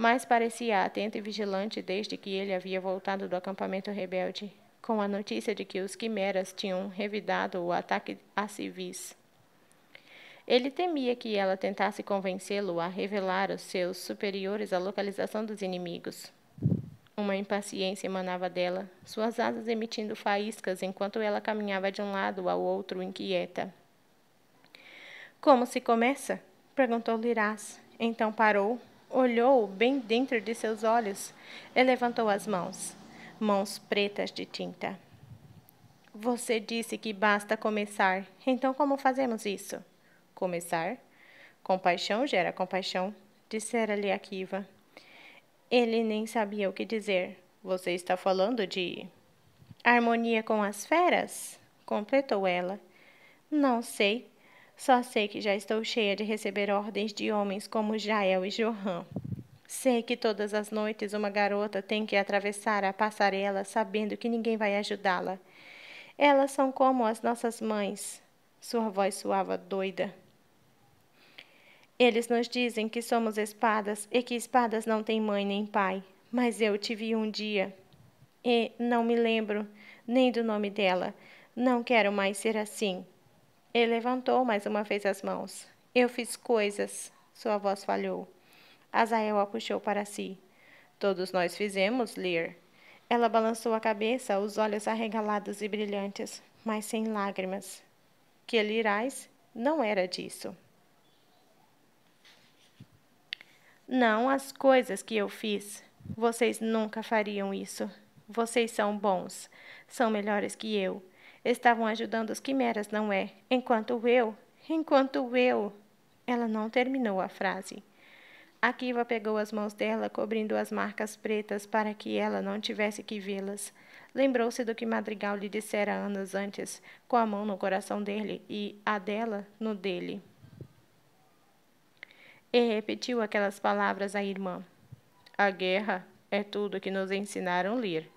S1: mas parecia atento e vigilante desde que ele havia voltado do acampamento rebelde, com a notícia de que os quimeras tinham revidado o ataque a civis. Ele temia que ela tentasse convencê-lo a revelar aos seus superiores a localização dos inimigos. Uma impaciência emanava dela, suas asas emitindo faíscas enquanto ela caminhava de um lado ao outro inquieta. Como se começa? perguntou Liras. Então parou, Olhou bem dentro de seus olhos e levantou as mãos, mãos pretas de tinta. Você disse que basta começar. Então, como fazemos isso? Começar? Compaixão gera compaixão, dissera-lhe Akiva. Ele nem sabia o que dizer. Você está falando de. Harmonia com as feras? completou ela. Não sei, só sei que já estou cheia de receber ordens de homens como Jael e Johan. Sei que todas as noites uma garota tem que atravessar a passarela sabendo que ninguém vai ajudá-la. Elas são como as nossas mães. Sua voz soava doida. Eles nos dizem que somos espadas e que espadas não têm mãe nem pai. Mas eu te vi um dia e não me lembro nem do nome dela. Não quero mais ser assim. Ele levantou mais uma vez as mãos. Eu fiz coisas. Sua voz falhou. Azael a puxou para si. Todos nós fizemos, Lear. Ela balançou a cabeça, os olhos arregalados e brilhantes, mas sem lágrimas. Que Lirais não era disso. Não as coisas que eu fiz. Vocês nunca fariam isso. Vocês são bons, são melhores que eu estavam ajudando os quimeras, não é? Enquanto eu, enquanto eu. Ela não terminou a frase. Akiva pegou as mãos dela, cobrindo as marcas pretas para que ela não tivesse que vê-las. Lembrou-se do que Madrigal lhe dissera anos antes, com a mão no coração dele e a dela no dele. E repetiu aquelas palavras à irmã. A guerra é tudo que nos ensinaram a ler,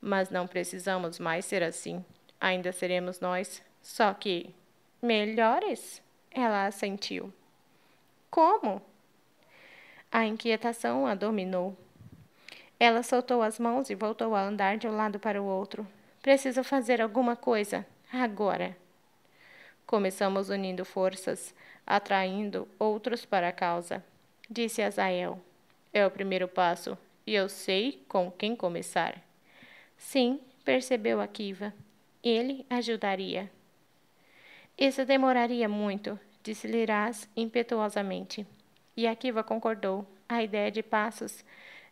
S1: mas não precisamos mais ser assim. Ainda seremos nós, só que melhores? Ela assentiu. Como? A inquietação a dominou. Ela soltou as mãos e voltou a andar de um lado para o outro. Preciso fazer alguma coisa, agora. Começamos unindo forças, atraindo outros para a causa, disse Azael. É o primeiro passo, e eu sei com quem começar. Sim, percebeu Akiva ele ajudaria. Isso demoraria muito, disse Liras impetuosamente. E Akiva concordou. A ideia de passos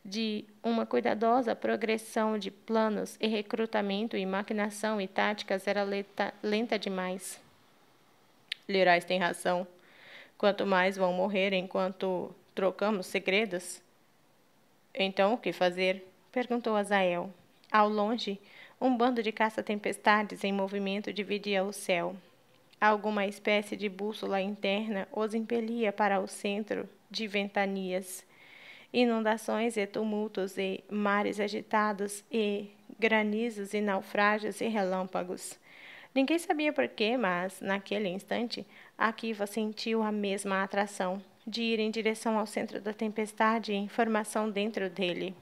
S1: de uma cuidadosa progressão de planos e recrutamento e maquinação e táticas era lenta, lenta demais. Liras tem razão. Quanto mais vão morrer enquanto trocamos segredos? Então, o que fazer? Perguntou Azael. Ao longe, um bando de caça-tempestades em movimento dividia o céu. Alguma espécie de bússola interna os impelia para o centro de ventanias, inundações e tumultos e mares agitados e granizos e naufrágios e relâmpagos. Ninguém sabia porquê, mas naquele instante, Akiva sentiu a mesma atração de ir em direção ao centro da tempestade em formação dentro dele.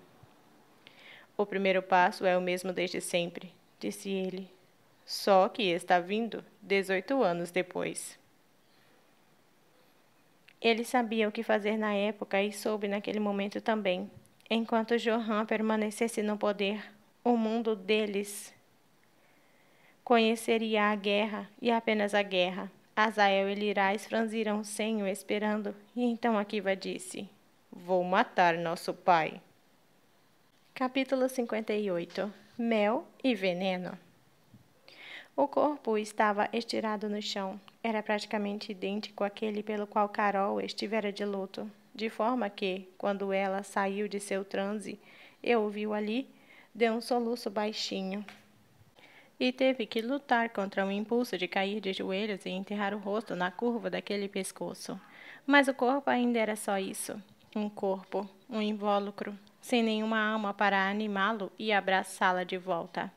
S1: O primeiro passo é o mesmo desde sempre, disse ele. Só que está vindo 18 anos depois. Ele sabia o que fazer na época e soube naquele momento também. Enquanto Johan permanecesse no poder, o mundo deles conheceria a guerra e apenas a guerra. Azael e Lirais franziram o senho esperando, e então Akiva disse: Vou matar nosso pai. Capítulo 58 Mel e Veneno O corpo estava estirado no chão. Era praticamente idêntico àquele pelo qual Carol estivera de luto, de forma que, quando ela saiu de seu transe, eu ouviu ali, deu um soluço baixinho. E teve que lutar contra o impulso de cair de joelhos e enterrar o rosto na curva daquele pescoço. Mas o corpo ainda era só isso: um corpo, um invólucro, sem nenhuma alma para animá-lo e abraçá-la de volta.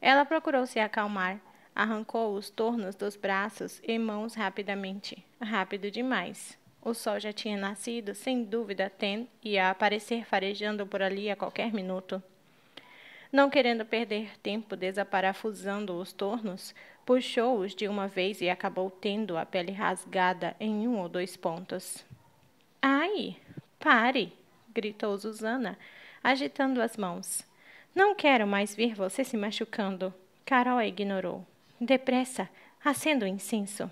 S1: Ela procurou se acalmar, arrancou os tornos dos braços e mãos rapidamente rápido demais. O sol já tinha nascido, sem dúvida, Ten ia aparecer farejando por ali a qualquer minuto. Não querendo perder tempo desaparafusando os tornos, puxou-os de uma vez e acabou tendo a pele rasgada em um ou dois pontos. Ai, pare! gritou Susana, agitando as mãos. Não quero mais ver você se machucando. Carol a ignorou. Depressa, acendo o incenso.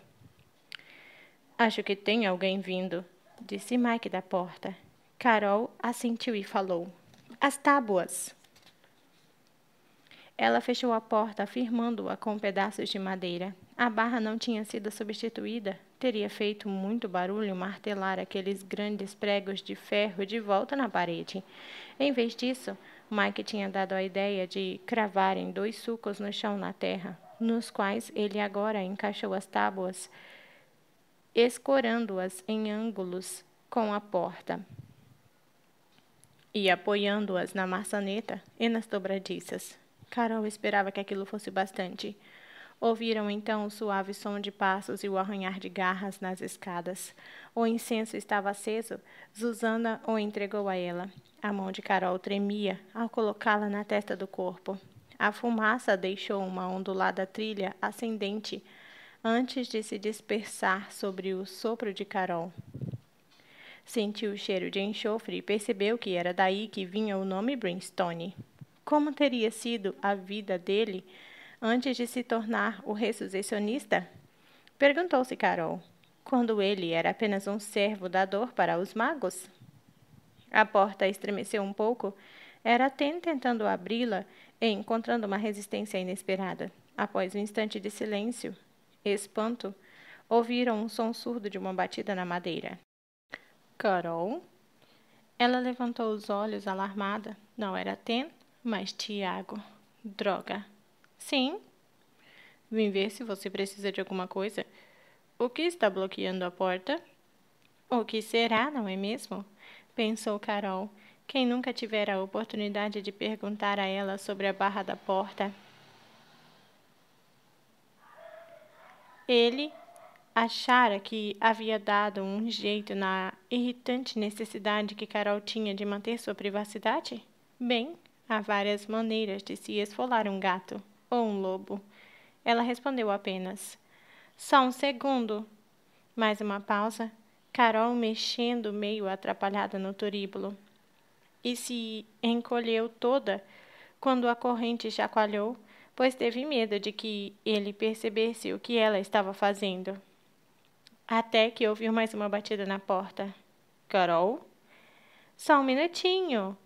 S1: Acho que tem alguém vindo, disse Mike da porta. Carol assentiu e falou: As tábuas. Ela fechou a porta, afirmando-a com pedaços de madeira. A barra não tinha sido substituída, Teria feito muito barulho martelar aqueles grandes pregos de ferro de volta na parede. Em vez disso, Mike tinha dado a ideia de cravarem dois sucos no chão na terra, nos quais ele agora encaixou as tábuas, escorando-as em ângulos com a porta e apoiando-as na maçaneta e nas dobradiças. Carol esperava que aquilo fosse bastante. Ouviram então o suave som de passos e o arranhar de garras nas escadas. O incenso estava aceso. Susana o entregou a ela. A mão de Carol tremia ao colocá-la na testa do corpo. A fumaça deixou uma ondulada trilha ascendente antes de se dispersar sobre o sopro de Carol. Sentiu o cheiro de enxofre e percebeu que era daí que vinha o nome Brimstone. Como teria sido a vida dele antes de se tornar o ressurrecionista? Perguntou-se Carol, quando ele era apenas um servo da dor para os magos? A porta estremeceu um pouco. Era Ten tentando abri-la e encontrando uma resistência inesperada. Após um instante de silêncio, espanto, ouviram um som surdo de uma batida na madeira. Carol? Ela levantou os olhos alarmada. Não era Ten, mas Tiago. Droga! Sim. Vim ver se você precisa de alguma coisa. O que está bloqueando a porta? O que será, não é mesmo? Pensou Carol. Quem nunca tivera a oportunidade de perguntar a ela sobre a barra da porta? Ele achara que havia dado um jeito na irritante necessidade que Carol tinha de manter sua privacidade? Bem, há várias maneiras de se esfolar um gato ou um lobo? Ela respondeu apenas: Só um segundo. Mais uma pausa. Carol mexendo meio atrapalhada no turíbulo. E se encolheu toda quando a corrente chacoalhou, pois teve medo de que ele percebesse o que ela estava fazendo. Até que ouviu mais uma batida na porta. Carol? Só um minutinho!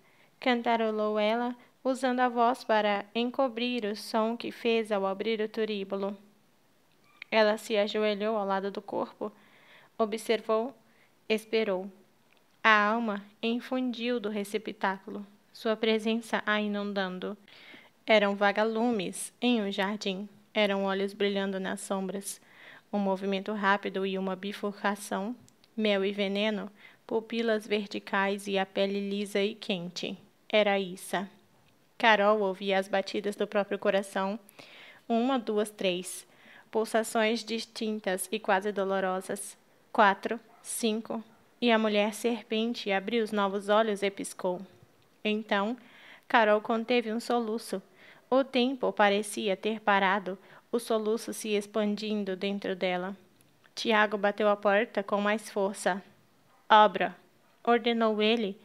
S1: cantarolou ela, usando a voz para encobrir o som que fez ao abrir o turíbulo. Ela se ajoelhou ao lado do corpo, observou, esperou. A alma infundiu do receptáculo, sua presença a inundando. Eram vagalumes em um jardim, eram olhos brilhando nas sombras. Um movimento rápido e uma bifurcação, mel e veneno, pupilas verticais e a pele lisa e quente. Era isso. Carol ouvia as batidas do próprio coração. Uma, duas, três. Pulsações distintas e quase dolorosas. Quatro, cinco. E a mulher serpente abriu os novos olhos e piscou. Então, Carol conteve um soluço. O tempo parecia ter parado, o soluço se expandindo dentro dela. Tiago bateu a porta com mais força. Abra! ordenou ele,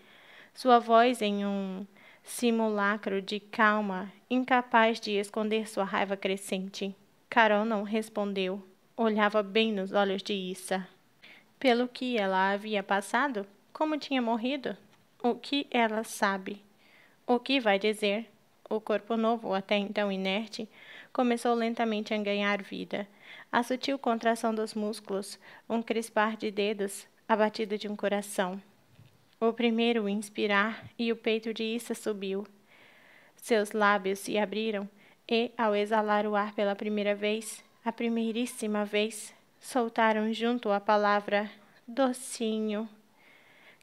S1: sua voz em um Simulacro de calma, incapaz de esconder sua raiva crescente. Carol não respondeu. Olhava bem nos olhos de Issa. Pelo que ela havia passado, como tinha morrido, o que ela sabe, o que vai dizer. O corpo novo, até então inerte, começou lentamente a ganhar vida. A sutil contração dos músculos, um crispar de dedos, a batida de um coração. O primeiro inspirar e o peito de Issa subiu. Seus lábios se abriram e, ao exalar o ar pela primeira vez, a primeiríssima vez, soltaram junto a palavra docinho.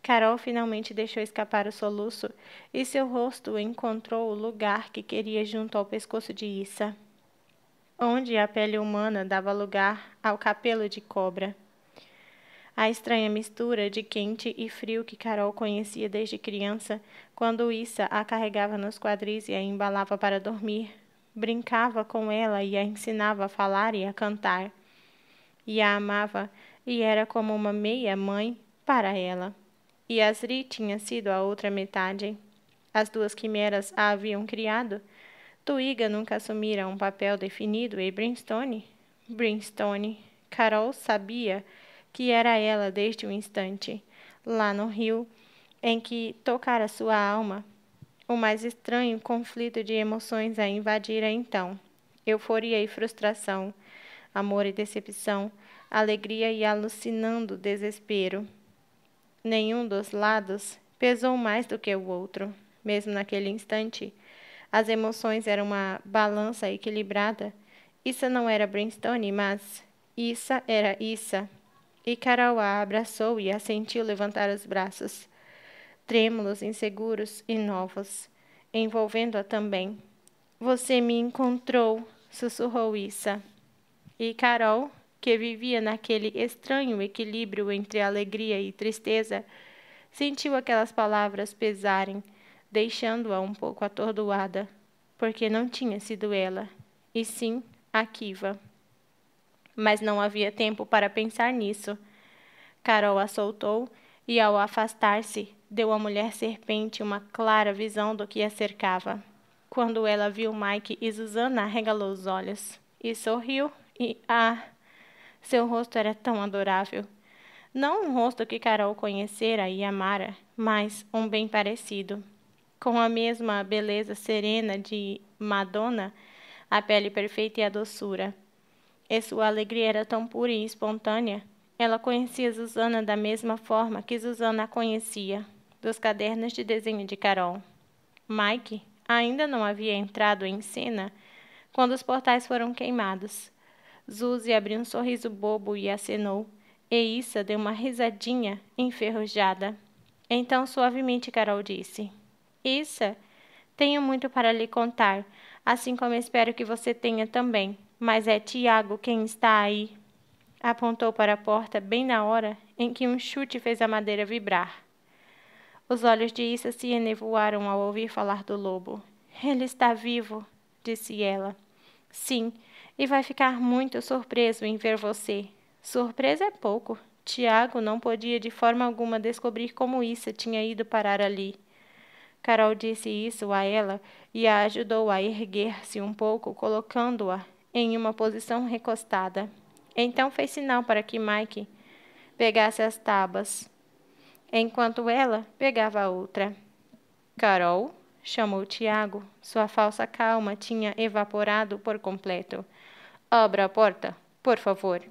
S1: Carol finalmente deixou escapar o soluço e seu rosto encontrou o lugar que queria junto ao pescoço de Issa, onde a pele humana dava lugar ao capelo de cobra. A estranha mistura de quente e frio que Carol conhecia desde criança, quando Issa a carregava nos quadris e a embalava para dormir, brincava com ela e a ensinava a falar e a cantar. E a amava, e era como uma meia-mãe para ela. E Asri tinha sido a outra metade. As duas quimeras a haviam criado. Tuiga nunca assumira um papel definido e Brimstone. Brimstone. Carol sabia que era ela desde o instante, lá no rio em que tocara sua alma. O mais estranho conflito de emoções a invadira então: euforia e frustração, amor e decepção, alegria e alucinando desespero. Nenhum dos lados pesou mais do que o outro. Mesmo naquele instante, as emoções eram uma balança equilibrada. Isso não era Brinstone, mas Issa era Issa, e a abraçou e a sentiu levantar os braços, trêmulos, inseguros e novos, envolvendo-a também. Você me encontrou, sussurrou Issa. E Carol, que vivia naquele estranho equilíbrio entre alegria e tristeza, sentiu aquelas palavras pesarem, deixando-a um pouco atordoada, porque não tinha sido ela, e sim a Kiva mas não havia tempo para pensar nisso. Carol a soltou e, ao afastar-se, deu à mulher serpente uma clara visão do que a cercava. Quando ela viu Mike e Susana, arregalou os olhos e sorriu, e ah! Seu rosto era tão adorável. Não um rosto que Carol conhecera e amara, mas um bem parecido. Com a mesma beleza serena de Madonna, a pele perfeita e a doçura. E é sua alegria era tão pura e espontânea. Ela conhecia Susana da mesma forma que Susana a conhecia, dos cadernos de desenho de Carol. Mike ainda não havia entrado em cena quando os portais foram queimados. Zuzi abriu um sorriso bobo e acenou, e Issa deu uma risadinha enferrujada. Então, suavemente, Carol disse: Issa, tenho muito para lhe contar, assim como espero que você tenha também. Mas é Tiago quem está aí. Apontou para a porta bem na hora em que um chute fez a madeira vibrar. Os olhos de Issa se enevoaram ao ouvir falar do lobo. Ele está vivo, disse ela. Sim, e vai ficar muito surpreso em ver você. Surpresa é pouco. Tiago não podia de forma alguma descobrir como Issa tinha ido parar ali. Carol disse isso a ela e a ajudou a erguer-se um pouco, colocando-a em uma posição recostada. Então fez sinal para que Mike pegasse as tábuas, enquanto ela pegava a outra. Carol chamou Tiago. Sua falsa calma tinha evaporado por completo. Abra a porta, por favor.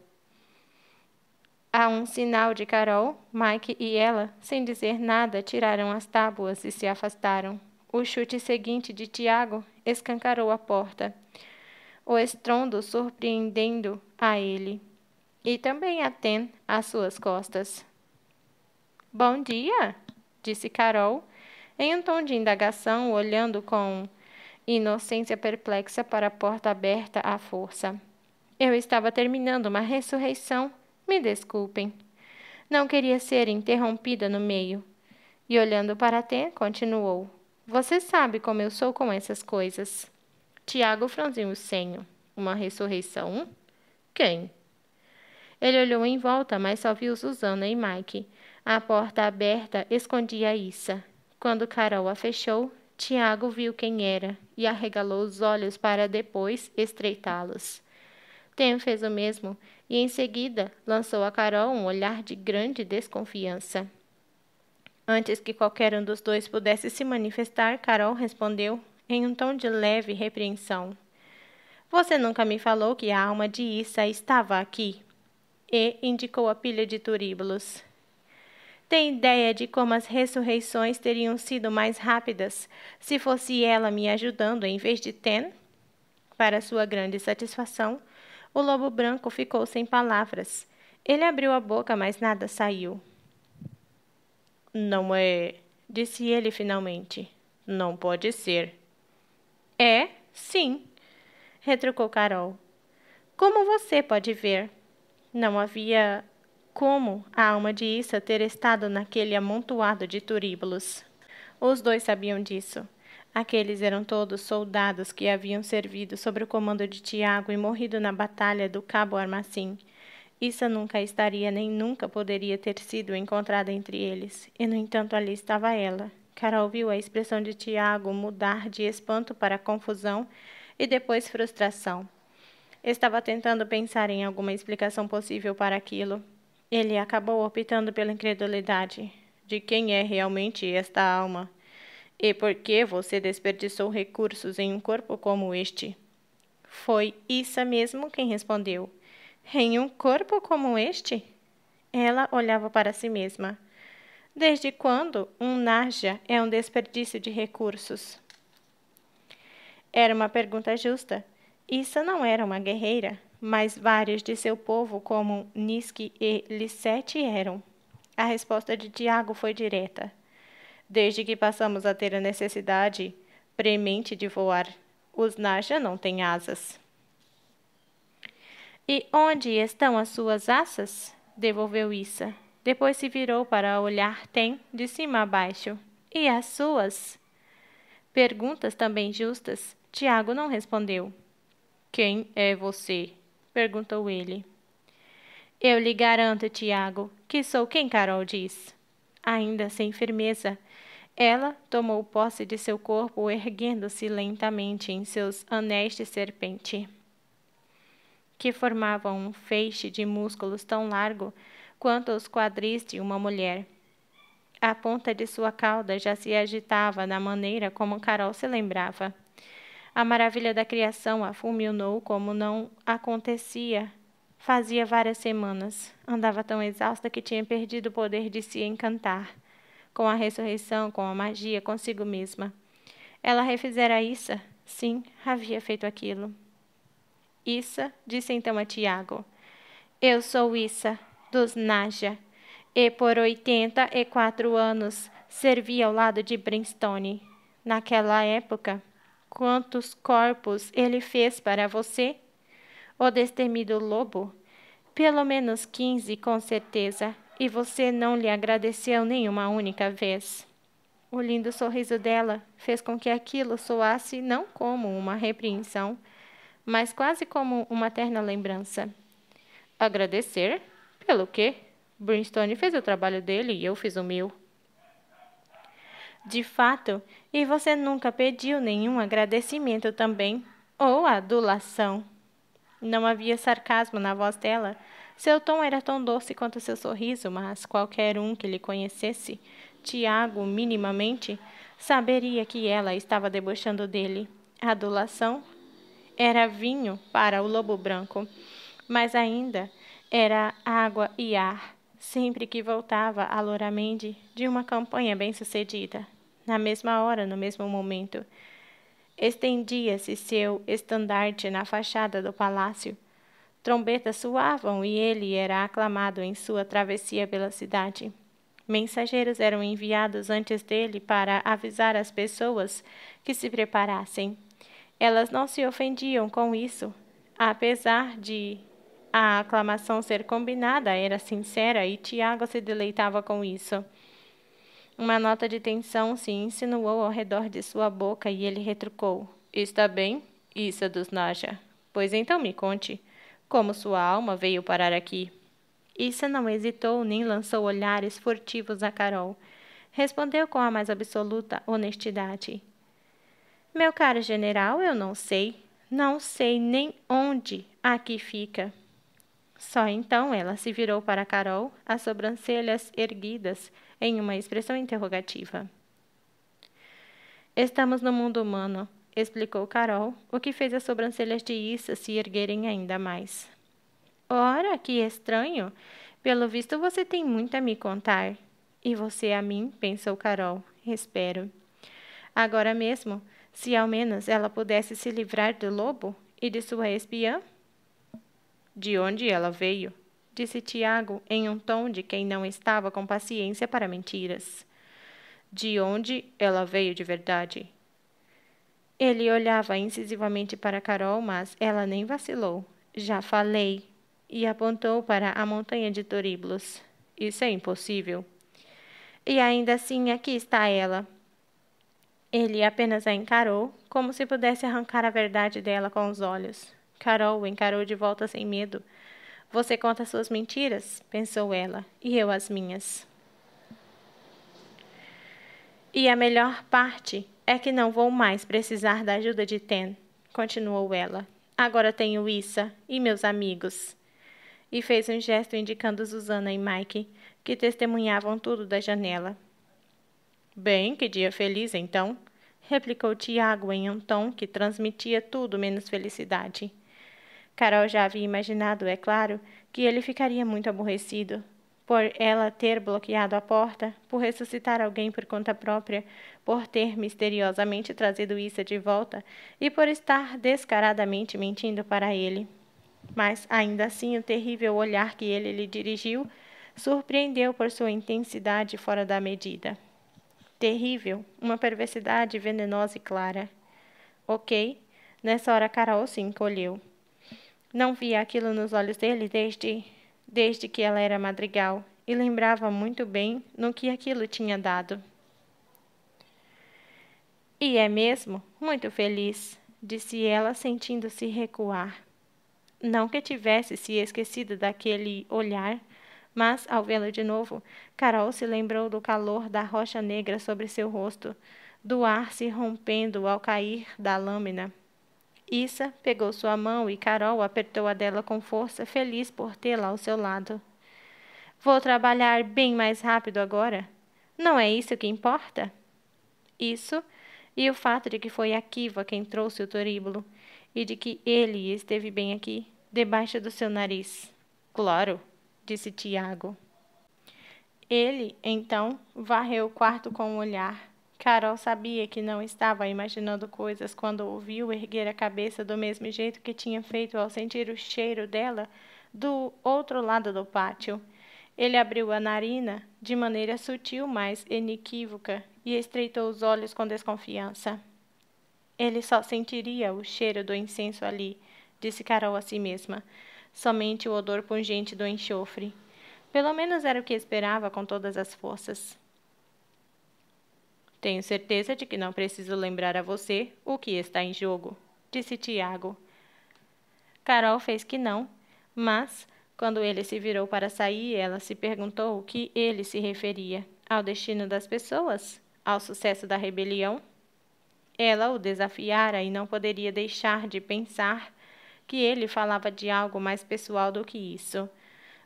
S1: A um sinal de Carol, Mike e ela, sem dizer nada, tiraram as tábuas e se afastaram. O chute seguinte de Tiago escancarou a porta o estrondo surpreendendo a ele e também a Ten às suas costas. Bom dia, disse Carol, em um tom de indagação, olhando com inocência perplexa para a porta aberta à força. Eu estava terminando uma ressurreição, me desculpem. Não queria ser interrompida no meio. E olhando para Ten, continuou: Você sabe como eu sou com essas coisas. Tiago franziu o senho. Uma ressurreição? Quem? Ele olhou em volta, mas só viu Susana e Mike. A porta aberta escondia Issa. Quando Carol a fechou, Tiago viu quem era e arregalou os olhos para depois estreitá-los. Tem fez o mesmo e em seguida lançou a Carol um olhar de grande desconfiança. Antes que qualquer um dos dois pudesse se manifestar, Carol respondeu: em um tom de leve repreensão. Você nunca me falou que a alma de Issa estava aqui. E indicou a pilha de turíbulos. Tem ideia de como as ressurreições teriam sido mais rápidas se fosse ela me ajudando em vez de Ten? Para sua grande satisfação, o lobo branco ficou sem palavras. Ele abriu a boca, mas nada saiu. Não é, disse ele finalmente. Não pode ser. É, sim, retrucou Carol. Como você pode ver, não havia como a alma de Issa ter estado naquele amontoado de turíbulos. Os dois sabiam disso. Aqueles eram todos soldados que haviam servido sob o comando de Tiago e morrido na batalha do Cabo Armacim. Issa nunca estaria nem nunca poderia ter sido encontrada entre eles, e no entanto ali estava ela, Carol viu a expressão de Tiago mudar de espanto para confusão e depois frustração. Estava tentando pensar em alguma explicação possível para aquilo. Ele acabou optando pela incredulidade de quem é realmente esta alma e por que você desperdiçou recursos em um corpo como este. Foi Issa mesmo quem respondeu. Em um corpo como este? Ela olhava para si mesma. Desde quando um narja é um desperdício de recursos? Era uma pergunta justa. Issa não era uma guerreira, mas vários de seu povo, como Niski e Lissete, eram. A resposta de Tiago foi direta. Desde que passamos a ter a necessidade premente de voar, os Narja não têm asas. E onde estão as suas asas? Devolveu Issa. Depois se virou para olhar Tem de cima a baixo. E as suas? Perguntas também justas. Tiago não respondeu. Quem é você? perguntou ele. Eu lhe garanto, Tiago, que sou quem Carol diz. Ainda sem firmeza, ela tomou posse de seu corpo, erguendo-se lentamente em seus anéis de serpente, que formavam um feixe de músculos tão largo quanto os quadris de uma mulher. A ponta de sua cauda já se agitava da maneira como Carol se lembrava. A maravilha da criação a fulminou como não acontecia. Fazia várias semanas. Andava tão exausta que tinha perdido o poder de se encantar. Com a ressurreição, com a magia, consigo mesma. Ela refizera Issa? Sim, havia feito aquilo. Issa disse então a Tiago: Eu sou Issa, dos Naja, e por 84 anos servia ao lado de Brimstone. Naquela época, quantos corpos ele fez para você? O destemido lobo? Pelo menos 15, com certeza, e você não lhe agradeceu nenhuma única vez. O lindo sorriso dela fez com que aquilo soasse não como uma repreensão, mas quase como uma terna lembrança. Agradecer? Pelo quê? Brimstone fez o trabalho dele e eu fiz o meu. De fato, e você nunca pediu nenhum agradecimento também, ou adulação. Não havia sarcasmo na voz dela. Seu tom era tão doce quanto seu sorriso, mas qualquer um que lhe conhecesse, Tiago minimamente, saberia que ela estava debochando dele. Adulação era vinho para o lobo branco. Mas ainda era água e ar, sempre que voltava a Loramendi de uma campanha bem-sucedida. Na mesma hora, no mesmo momento, estendia-se seu estandarte na fachada do palácio. Trombetas soavam e ele era aclamado em sua travessia pela cidade. Mensageiros eram enviados antes dele para avisar as pessoas que se preparassem. Elas não se ofendiam com isso, apesar de a aclamação ser combinada era sincera e Tiago se deleitava com isso. Uma nota de tensão se insinuou ao redor de sua boca e ele retrucou: Está bem, Issa é dos Naja. Pois então me conte, como sua alma veio parar aqui? Issa não hesitou nem lançou olhares furtivos a Carol. Respondeu com a mais absoluta honestidade: Meu caro general, eu não sei. Não sei nem onde aqui fica. Só então ela se virou para Carol, as sobrancelhas erguidas em uma expressão interrogativa. Estamos no mundo humano, explicou Carol, o que fez as sobrancelhas de Issa se erguerem ainda mais. Ora, que estranho! Pelo visto você tem muito a me contar. E você a mim, pensou Carol. Espero. Agora mesmo, se ao menos ela pudesse se livrar do lobo e de sua espiã, de onde ela veio? disse Tiago em um tom de quem não estava com paciência para mentiras. De onde ela veio de verdade? Ele olhava incisivamente para Carol, mas ela nem vacilou. Já falei. E apontou para a montanha de Toríbulos. Isso é impossível. E ainda assim, aqui está ela. Ele apenas a encarou, como se pudesse arrancar a verdade dela com os olhos. Carol encarou de volta sem medo. Você conta suas mentiras, pensou ela, e eu as minhas. E a melhor parte é que não vou mais precisar da ajuda de Ten, continuou ela. Agora tenho Issa e meus amigos. E fez um gesto indicando Susana e Mike, que testemunhavam tudo da janela. Bem, que dia feliz então, replicou Tiago em um tom que transmitia tudo menos felicidade. Carol já havia imaginado, é claro, que ele ficaria muito aborrecido por ela ter bloqueado a porta, por ressuscitar alguém por conta própria, por ter misteriosamente trazido Issa de volta e por estar descaradamente mentindo para ele. Mas ainda assim, o terrível olhar que ele lhe dirigiu surpreendeu por sua intensidade fora da medida. Terrível, uma perversidade venenosa e clara. Ok, nessa hora Carol se encolheu. Não via aquilo nos olhos dele desde, desde que ela era madrigal e lembrava muito bem no que aquilo tinha dado. E é mesmo muito feliz, disse ela, sentindo-se recuar. Não que tivesse se esquecido daquele olhar, mas, ao vê-lo de novo, Carol se lembrou do calor da rocha negra sobre seu rosto, do ar se rompendo ao cair da lâmina, Issa pegou sua mão e Carol apertou a dela com força, feliz por tê-la ao seu lado. Vou trabalhar bem mais rápido agora. Não é isso que importa? Isso e o fato de que foi a Kiva quem trouxe o toríbulo e de que ele esteve bem aqui, debaixo do seu nariz. Claro, disse Tiago. Ele, então, varreu o quarto com o um olhar Carol sabia que não estava imaginando coisas quando ouviu erguer a cabeça do mesmo jeito que tinha feito ao sentir o cheiro dela do outro lado do pátio. Ele abriu a narina de maneira sutil, mas inequívoca, e estreitou os olhos com desconfiança. Ele só sentiria o cheiro do incenso ali, disse Carol a si mesma. Somente o odor pungente do enxofre. Pelo menos era o que esperava com todas as forças. Tenho certeza de que não preciso lembrar a você o que está em jogo, disse Tiago. Carol fez que não, mas, quando ele se virou para sair, ela se perguntou o que ele se referia: ao destino das pessoas? Ao sucesso da rebelião? Ela o desafiara e não poderia deixar de pensar que ele falava de algo mais pessoal do que isso.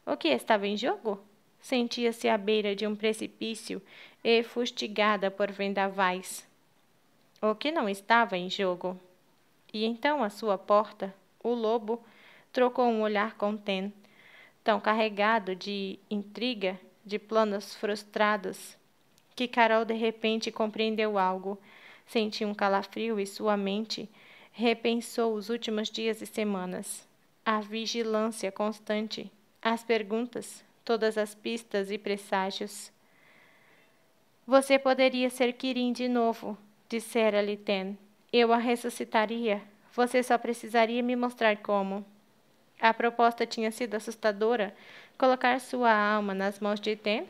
S1: O que estava em jogo? sentia-se à beira de um precipício e fustigada por vendavais. O que não estava em jogo. E então, à sua porta, o lobo trocou um olhar Ten, tão carregado de intriga, de planos frustrados, que Carol de repente compreendeu algo, sentiu um calafrio e sua mente repensou os últimos dias e semanas, a vigilância constante, as perguntas, todas as pistas e presságios. Você poderia ser Kirin de novo, dissera-lhe Ten. Eu a ressuscitaria. Você só precisaria me mostrar como. A proposta tinha sido assustadora. Colocar sua alma nas mãos de Ten,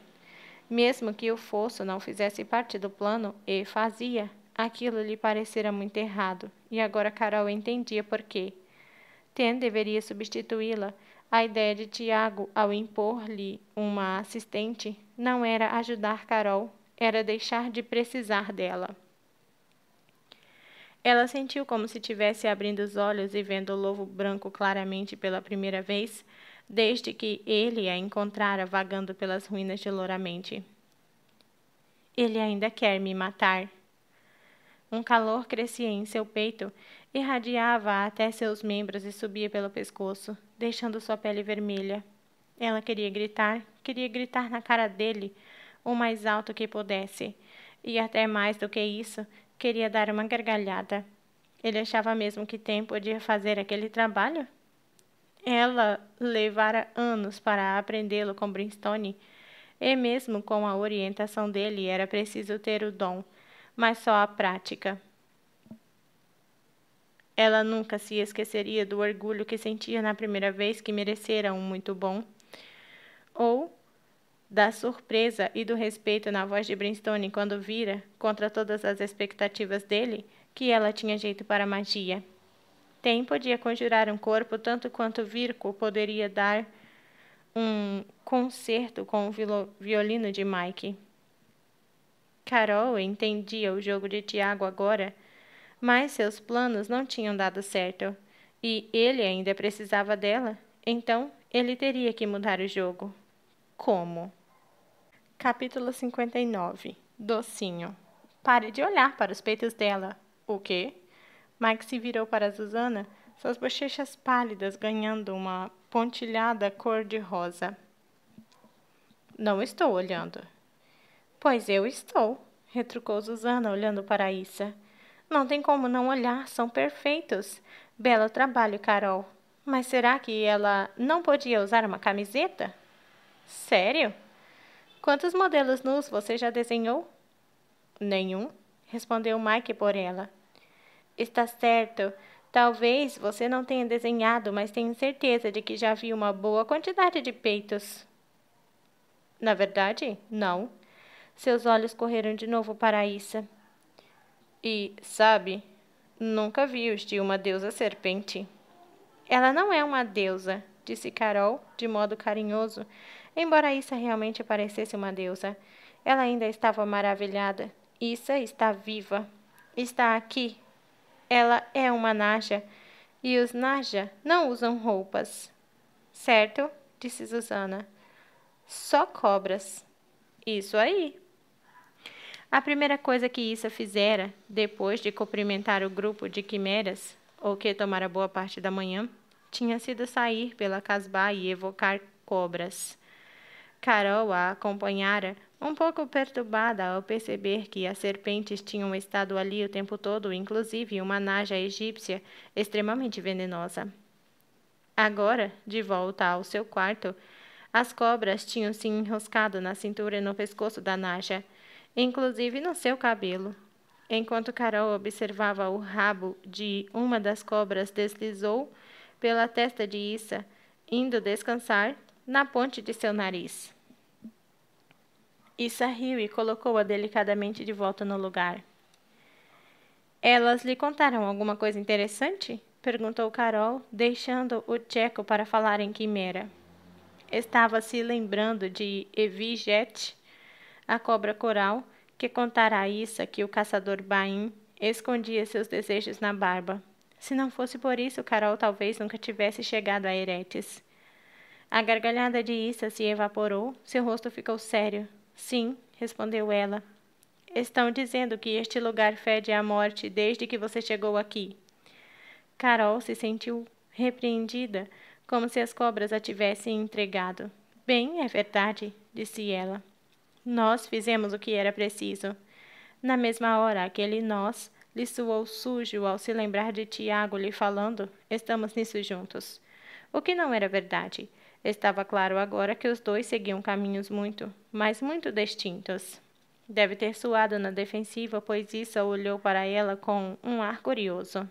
S1: mesmo que o fosso não fizesse parte do plano, e fazia. Aquilo lhe parecera muito errado, e agora Carol entendia por quê. Ten deveria substituí-la a ideia de Tiago, ao impor-lhe uma assistente, não era ajudar Carol, era deixar de precisar dela. Ela sentiu como se tivesse abrindo os olhos e vendo o lobo branco claramente pela primeira vez, desde que ele a encontrara vagando pelas ruínas de Louramente. Ele ainda quer me matar. Um calor crescia em seu peito irradiava até seus membros e subia pelo pescoço, deixando sua pele vermelha. Ela queria gritar, queria gritar na cara dele, o mais alto que pudesse, e até mais do que isso, queria dar uma gargalhada. Ele achava mesmo que tempo de fazer aquele trabalho? Ela levara anos para aprendê-lo com Brinstone, e mesmo com a orientação dele era preciso ter o dom, mas só a prática. Ela nunca se esqueceria do orgulho que sentia na primeira vez que merecera um muito bom, ou da surpresa e do respeito na voz de Brinstone quando vira, contra todas as expectativas dele, que ela tinha jeito para magia. Tem podia conjurar um corpo tanto quanto Virco poderia dar um concerto com o violino de Mike. Carol entendia o jogo de Tiago agora mas seus planos não tinham dado certo e ele ainda precisava dela, então ele teria que mudar o jogo. Como? Capítulo 59 Docinho Pare de olhar para os peitos dela. O quê? Mike se virou para Susana, suas bochechas pálidas ganhando uma pontilhada cor de rosa. Não estou olhando. Pois eu estou, retrucou Susana, olhando para Issa. Não tem como não olhar, são perfeitos. Belo trabalho, Carol. Mas será que ela não podia usar uma camiseta? Sério? Quantos modelos nus você já desenhou? Nenhum, respondeu Mike por ela. Está certo. Talvez você não tenha desenhado, mas tenho certeza de que já vi uma boa quantidade de peitos. Na verdade, não. Seus olhos correram de novo para Issa. E, sabe, nunca vi-os de uma deusa serpente. Ela não é uma deusa, disse Carol, de modo carinhoso, embora Issa realmente parecesse uma deusa. Ela ainda estava maravilhada. Issa está viva. Está aqui. Ela é uma Naja, e os Naja não usam roupas. Certo? disse Susana. Só cobras. Isso aí, a primeira coisa que Issa fizera, depois de cumprimentar o grupo de quimeras, ou que tomara boa parte da manhã, tinha sido sair pela casbah e evocar cobras. Carol a acompanhara, um pouco perturbada ao perceber que as serpentes tinham estado ali o tempo todo, inclusive uma naja egípcia extremamente venenosa. Agora, de volta ao seu quarto, as cobras tinham se enroscado na cintura e no pescoço da naja inclusive no seu cabelo. Enquanto Carol observava o rabo de uma das cobras deslizou pela testa de Issa, indo descansar na ponte de seu nariz. Issa riu e colocou-a delicadamente de volta no lugar. Elas lhe contaram alguma coisa interessante? perguntou Carol, deixando o tcheco para falar em quimera. Estava se lembrando de Evijet a cobra coral, que contara a Issa que o caçador Bain escondia seus desejos na barba. Se não fosse por isso, Carol talvez nunca tivesse chegado a Eretes. A gargalhada de Issa se evaporou, seu rosto ficou sério. Sim, respondeu ela. Estão dizendo que este lugar fede à morte desde que você chegou aqui. Carol se sentiu repreendida, como se as cobras a tivessem entregado. Bem, é verdade, disse ela. Nós fizemos o que era preciso. Na mesma hora, aquele nós lhe suou sujo ao se lembrar de Tiago lhe falando: Estamos nisso juntos. O que não era verdade. Estava claro agora que os dois seguiam caminhos muito, mas muito distintos. Deve ter suado na defensiva, pois Issa olhou para ela com um ar curioso.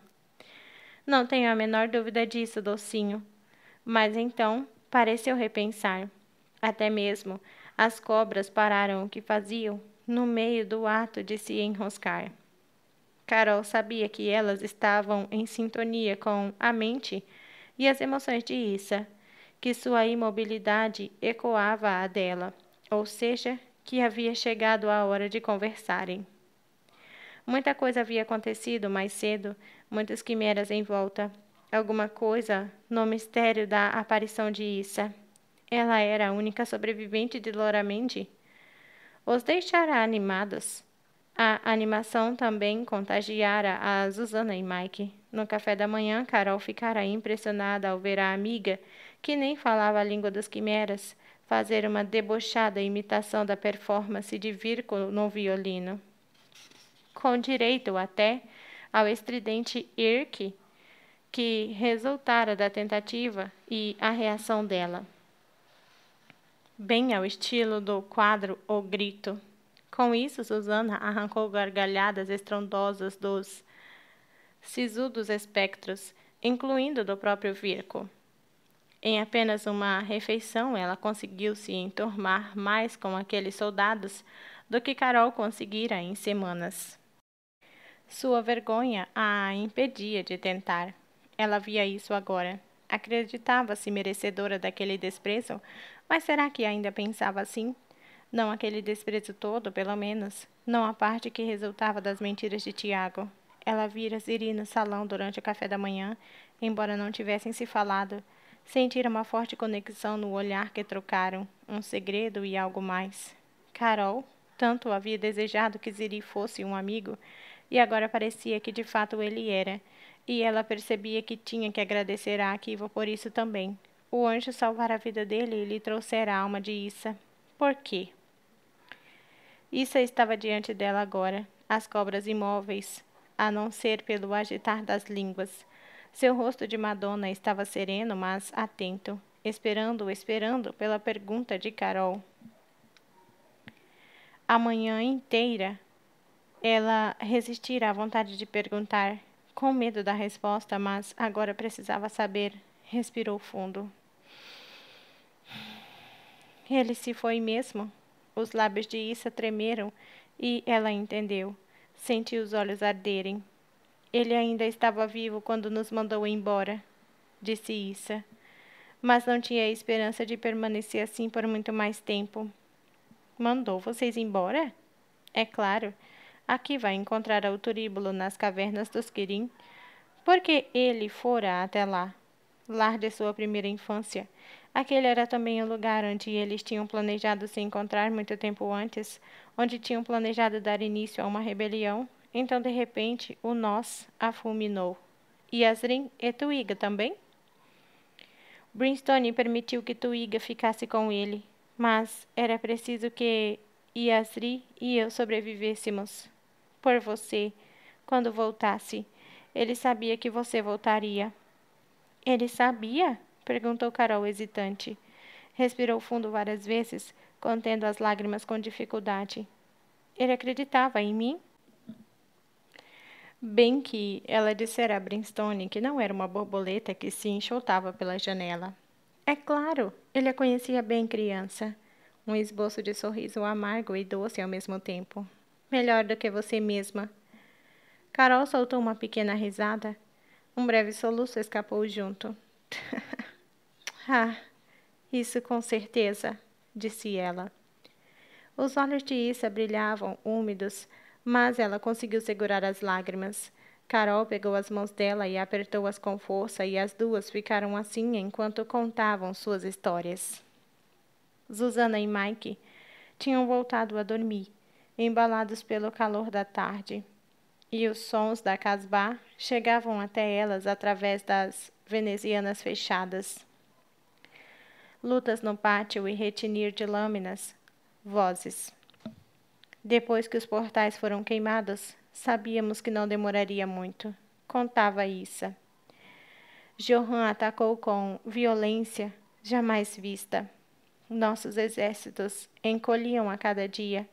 S1: Não tenho a menor dúvida disso, docinho. Mas então pareceu repensar. Até mesmo as cobras pararam o que faziam no meio do ato de se enroscar. Carol sabia que elas estavam em sintonia com a mente e as emoções de Issa, que sua imobilidade ecoava à dela, ou seja, que havia chegado a hora de conversarem. Muita coisa havia acontecido mais cedo, muitas quimeras em volta, alguma coisa no mistério da aparição de Issa. Ela era a única sobrevivente de Loramendi. Os deixara animados. A animação também contagiara a Susana e Mike. No café da manhã, Carol ficara impressionada ao ver a amiga, que nem falava a língua das quimeras, fazer uma debochada imitação da performance de Virco no violino. Com direito até ao estridente irk que resultara da tentativa e a reação dela bem ao estilo do quadro O Grito. Com isso, Susana arrancou gargalhadas estrondosas dos sisudos espectros, incluindo do próprio Virco. Em apenas uma refeição, ela conseguiu se enturmar mais com aqueles soldados do que Carol conseguira em semanas. Sua vergonha a impedia de tentar. Ela via isso agora. Acreditava-se merecedora daquele desprezo, mas será que ainda pensava assim? Não aquele desprezo todo, pelo menos. Não a parte que resultava das mentiras de Tiago. Ela vira Ziri no salão durante o café da manhã, embora não tivessem se falado. Sentira uma forte conexão no olhar que trocaram, um segredo e algo mais. Carol, tanto havia desejado que Ziri fosse um amigo, e agora parecia que de fato ele era, e ela percebia que tinha que agradecer a Akiva por isso também, o anjo salvará a vida dele e lhe trouxerá a alma de Issa. Por quê? Issa estava diante dela agora, as cobras imóveis, a não ser pelo agitar das línguas. Seu rosto de Madonna estava sereno, mas atento, esperando, esperando pela pergunta de Carol. A manhã inteira ela resistira à vontade de perguntar, com medo da resposta, mas agora precisava saber. Respirou fundo. Ele se foi mesmo? Os lábios de Issa tremeram e ela entendeu. Sentiu os olhos arderem. Ele ainda estava vivo quando nos mandou embora, disse Issa. Mas não tinha esperança de permanecer assim por muito mais tempo. Mandou vocês embora? É claro. Aqui vai encontrar o turíbulo nas cavernas dos Quirim, porque ele fora até lá, lar de sua primeira infância, Aquele era também o lugar onde eles tinham planejado se encontrar muito tempo antes, onde tinham planejado dar início a uma rebelião. Então, de repente, o nós a fulminou. E e Tuiga também? Brimstone permitiu que Tuiga ficasse com ele, mas era preciso que Yasri e eu sobrevivêssemos. Por você, quando voltasse. Ele sabia que você voltaria. Ele sabia? Perguntou Carol hesitante. Respirou fundo várias vezes, contendo as lágrimas com dificuldade. Ele acreditava em mim? Bem que ela dissera a Brinstone que não era uma borboleta que se enxotava pela janela. É claro, ele a conhecia bem criança. Um esboço de sorriso amargo e doce ao mesmo tempo. Melhor do que você mesma. Carol soltou uma pequena risada. Um breve soluço escapou junto. Ah, isso com certeza, disse ela. Os olhos de Issa brilhavam, úmidos, mas ela conseguiu segurar as lágrimas. Carol pegou as mãos dela e apertou-as com força, e as duas ficaram assim enquanto contavam suas histórias. Susana e Mike tinham voltado a dormir, embalados pelo calor da tarde, e os sons da casbah chegavam até elas através das venezianas fechadas lutas no pátio e retinir de lâminas, vozes. Depois que os portais foram queimados, sabíamos que não demoraria muito, contava Issa. Johan atacou com violência jamais vista. Nossos exércitos encolhiam a cada dia,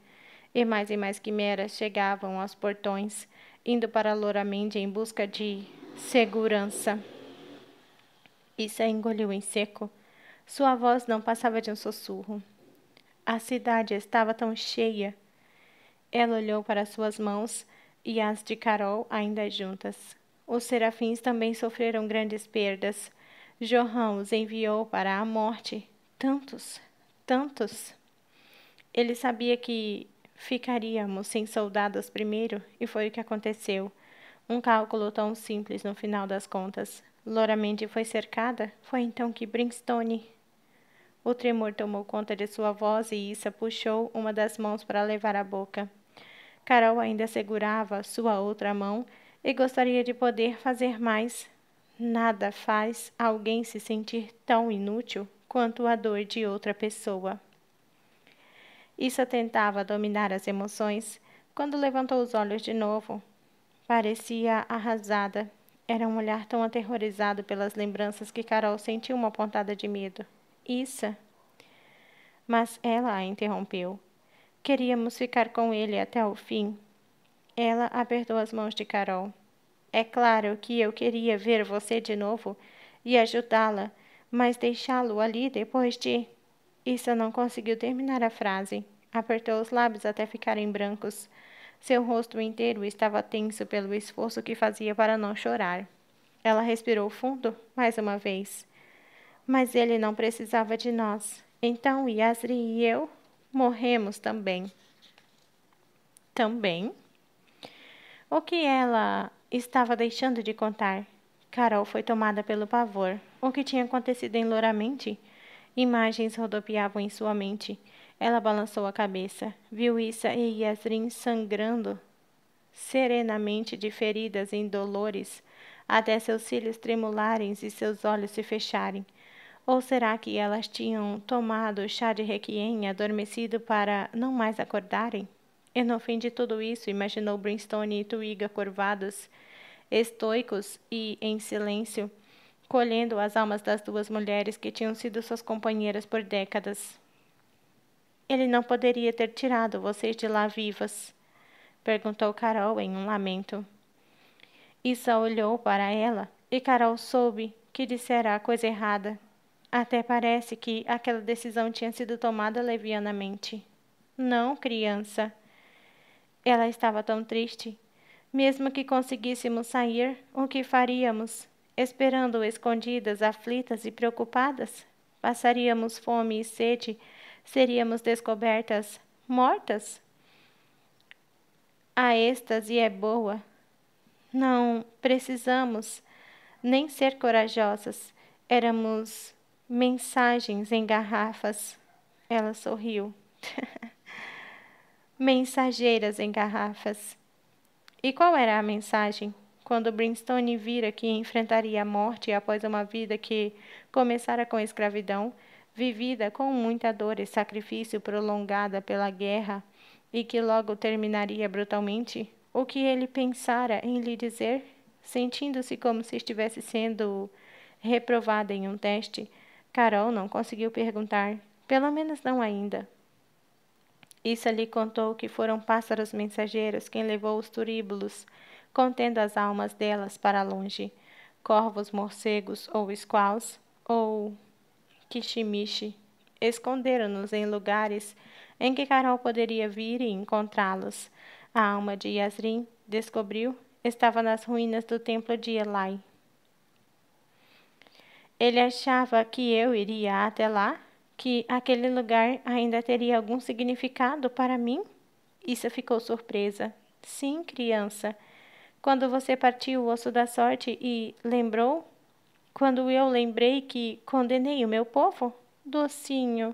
S1: e mais e mais quimeras chegavam aos portões, indo para Loramende em busca de segurança. Issa engoliu em seco sua voz não passava de um sussurro. A cidade estava tão cheia. Ela olhou para suas mãos e as de Carol ainda juntas. Os serafins também sofreram grandes perdas. Jorrão os enviou para a morte. Tantos, tantos. Ele sabia que ficaríamos sem soldados primeiro, e foi o que aconteceu. Um cálculo tão simples no final das contas. Loramente foi cercada? Foi então que Brimstone o tremor tomou conta de sua voz e Issa puxou uma das mãos para levar à boca. Carol ainda segurava sua outra mão e gostaria de poder fazer mais. Nada faz alguém se sentir tão inútil quanto a dor de outra pessoa. Issa tentava dominar as emoções quando levantou os olhos de novo. Parecia arrasada. Era um olhar tão aterrorizado pelas lembranças que Carol sentiu uma pontada de medo isso, Mas ela a interrompeu. Queríamos ficar com ele até o fim. Ela apertou as mãos de Carol. É claro que eu queria ver você de novo e ajudá-la, mas deixá-lo ali depois de. Isso não conseguiu terminar a frase. Apertou os lábios até ficarem brancos. Seu rosto inteiro estava tenso pelo esforço que fazia para não chorar. Ela respirou fundo mais uma vez mas ele não precisava de nós. Então Yasri e eu morremos também. Também? O que ela estava deixando de contar? Carol foi tomada pelo pavor. O que tinha acontecido em Loramente? Imagens rodopiavam em sua mente. Ela balançou a cabeça. Viu Issa e Yasrin sangrando serenamente de feridas em dolores, até seus cílios tremularem e seus olhos se fecharem. Ou será que elas tinham tomado chá de requiem e adormecido para não mais acordarem? E no fim de tudo isso, imaginou Brimstone e Twiga curvados, estoicos e em silêncio, colhendo as almas das duas mulheres que tinham sido suas companheiras por décadas. Ele não poderia ter tirado vocês de lá vivas, perguntou Carol em um lamento. Issa olhou para ela e Carol soube que dissera a coisa errada. Até parece que aquela decisão tinha sido tomada levianamente. Não, criança. Ela estava tão triste. Mesmo que conseguíssemos sair, o que faríamos? Esperando escondidas, aflitas e preocupadas? Passaríamos fome e sede? Seríamos descobertas mortas? A êxtase é boa. Não precisamos nem ser corajosas. Éramos Mensagens em garrafas. Ela sorriu. Mensageiras em garrafas. E qual era a mensagem? Quando Brinstone vira que enfrentaria a morte após uma vida que começara com escravidão, vivida com muita dor e sacrifício prolongada pela guerra, e que logo terminaria brutalmente, o que ele pensara em lhe dizer, sentindo-se como se estivesse sendo reprovada em um teste, Carol não conseguiu perguntar, pelo menos não ainda. Isso lhe contou que foram pássaros mensageiros quem levou os turíbulos, contendo as almas delas para longe, corvos, morcegos ou esquaus, ou kishimishi, esconderam-nos em lugares em que Carol poderia vir e encontrá-los. A alma de Yasrin, descobriu, estava nas ruínas do templo de Elai, ele achava que eu iria até lá, que aquele lugar ainda teria algum significado para mim? Isso ficou surpresa. Sim, criança. Quando você partiu o osso da sorte e lembrou? Quando eu lembrei que condenei o meu povo? Docinho.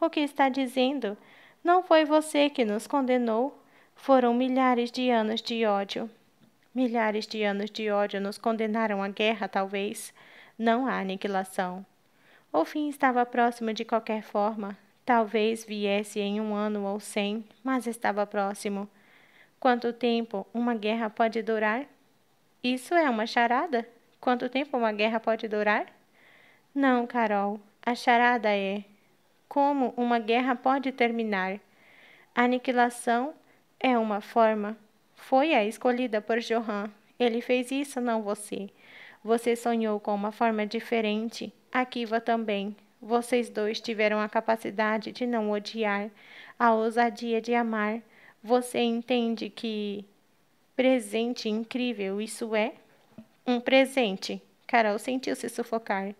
S1: O que está dizendo? Não foi você que nos condenou. Foram milhares de anos de ódio. Milhares de anos de ódio nos condenaram à guerra, talvez não há aniquilação. O fim estava próximo de qualquer forma. Talvez viesse em um ano ou cem, mas estava próximo. Quanto tempo uma guerra pode durar? Isso é uma charada? Quanto tempo uma guerra pode durar? Não, Carol. A charada é como uma guerra pode terminar. A aniquilação é uma forma. Foi a escolhida por Johan. Ele fez isso, não você. Você sonhou com uma forma diferente. A Kiva também. Vocês dois tiveram a capacidade de não odiar, a ousadia de amar. Você entende que presente incrível isso é? Um presente. Carol sentiu-se sufocar.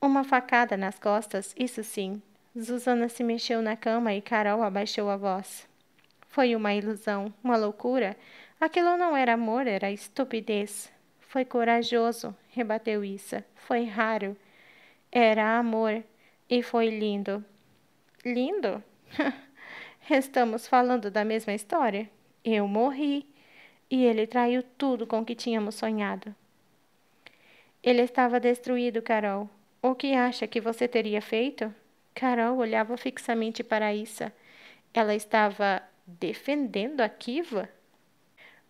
S1: Uma facada nas costas, isso sim. Suzana se mexeu na cama e Carol abaixou a voz. Foi uma ilusão, uma loucura. Aquilo não era amor, era estupidez. Foi corajoso, rebateu Issa. Foi raro. Era amor e foi lindo. Lindo? Estamos falando da mesma história? Eu morri e ele traiu tudo com que tínhamos sonhado. Ele estava destruído, Carol. O que acha que você teria feito? Carol olhava fixamente para Issa. Ela estava defendendo a Kiva?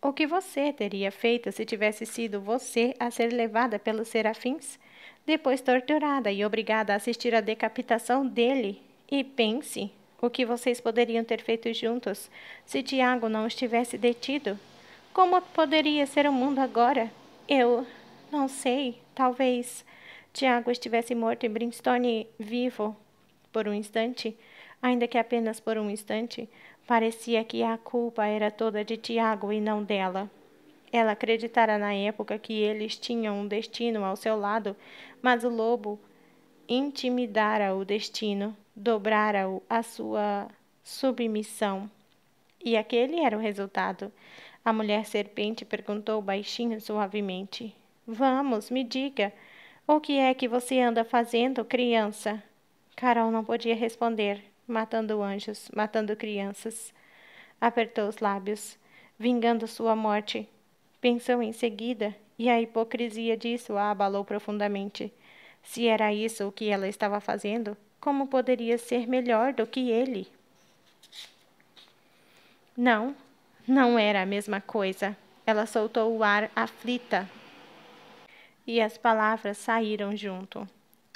S1: O que você teria feito se tivesse sido você a ser levada pelos serafins, depois torturada e obrigada a assistir à decapitação dele? E pense o que vocês poderiam ter feito juntos se Tiago não estivesse detido. Como poderia ser o mundo agora? Eu não sei, talvez Tiago estivesse morto e Brimstone vivo. Por um instante, ainda que apenas por um instante, Parecia que a culpa era toda de Tiago e não dela. Ela acreditara na época que eles tinham um destino ao seu lado, mas o lobo intimidara o destino, dobrara-o à sua submissão. E aquele era o resultado. A mulher serpente perguntou baixinho suavemente: Vamos, me diga, o que é que você anda fazendo, criança? Carol não podia responder matando anjos, matando crianças. Apertou os lábios, vingando sua morte. Pensou em seguida, e a hipocrisia disso a abalou profundamente. Se era isso o que ela estava fazendo, como poderia ser melhor do que ele? Não, não era a mesma coisa. Ela soltou o ar aflita e as palavras saíram junto,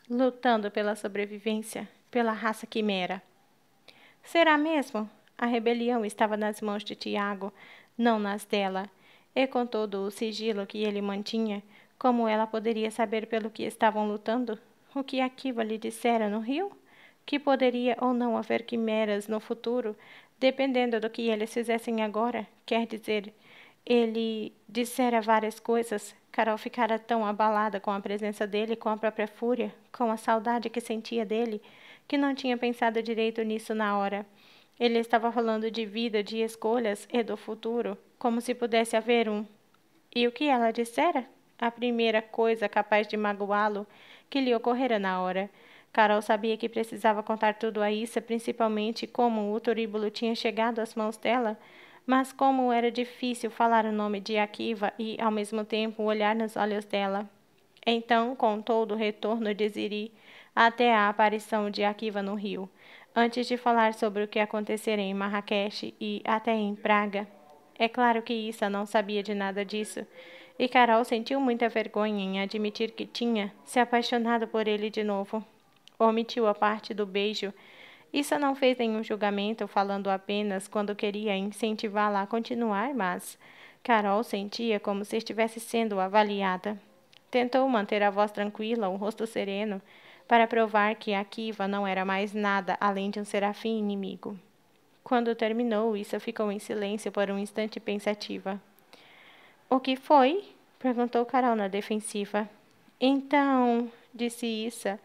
S1: lutando pela sobrevivência, pela raça quimera. Será mesmo? A rebelião estava nas mãos de Tiago, não nas dela. E com todo o sigilo que ele mantinha, como ela poderia saber pelo que estavam lutando? O que Akiva lhe dissera no rio? Que poderia ou não haver quimeras no futuro, dependendo do que eles fizessem agora? Quer dizer, ele dissera várias coisas. Carol ficara tão abalada com a presença dele, com a própria fúria, com a saudade que sentia dele que não tinha pensado direito nisso na hora. Ele estava falando de vida, de escolhas e do futuro, como se pudesse haver um. E o que ela dissera? A primeira coisa capaz de magoá-lo que lhe ocorrera na hora. Carol sabia que precisava contar tudo a Issa, principalmente como o turíbulo tinha chegado às mãos dela, mas como era difícil falar o nome de Akiva e, ao mesmo tempo, olhar nos olhos dela. Então contou do retorno de Ziri, até a aparição de Akiva no Rio, antes de falar sobre o que aconteceria em Marrakech e até em Praga. É claro que Issa não sabia de nada disso, e Carol sentiu muita vergonha em admitir que tinha se apaixonado por ele de novo. Omitiu a parte do beijo. Issa não fez nenhum julgamento, falando apenas quando queria incentivá-la a continuar, mas Carol sentia como se estivesse sendo avaliada. Tentou manter a voz tranquila, o rosto sereno, para provar que Akiva não era mais nada além de um serafim inimigo. Quando terminou, Issa ficou em silêncio por um instante pensativa. O que foi? perguntou Carol na defensiva. Então, disse Issa,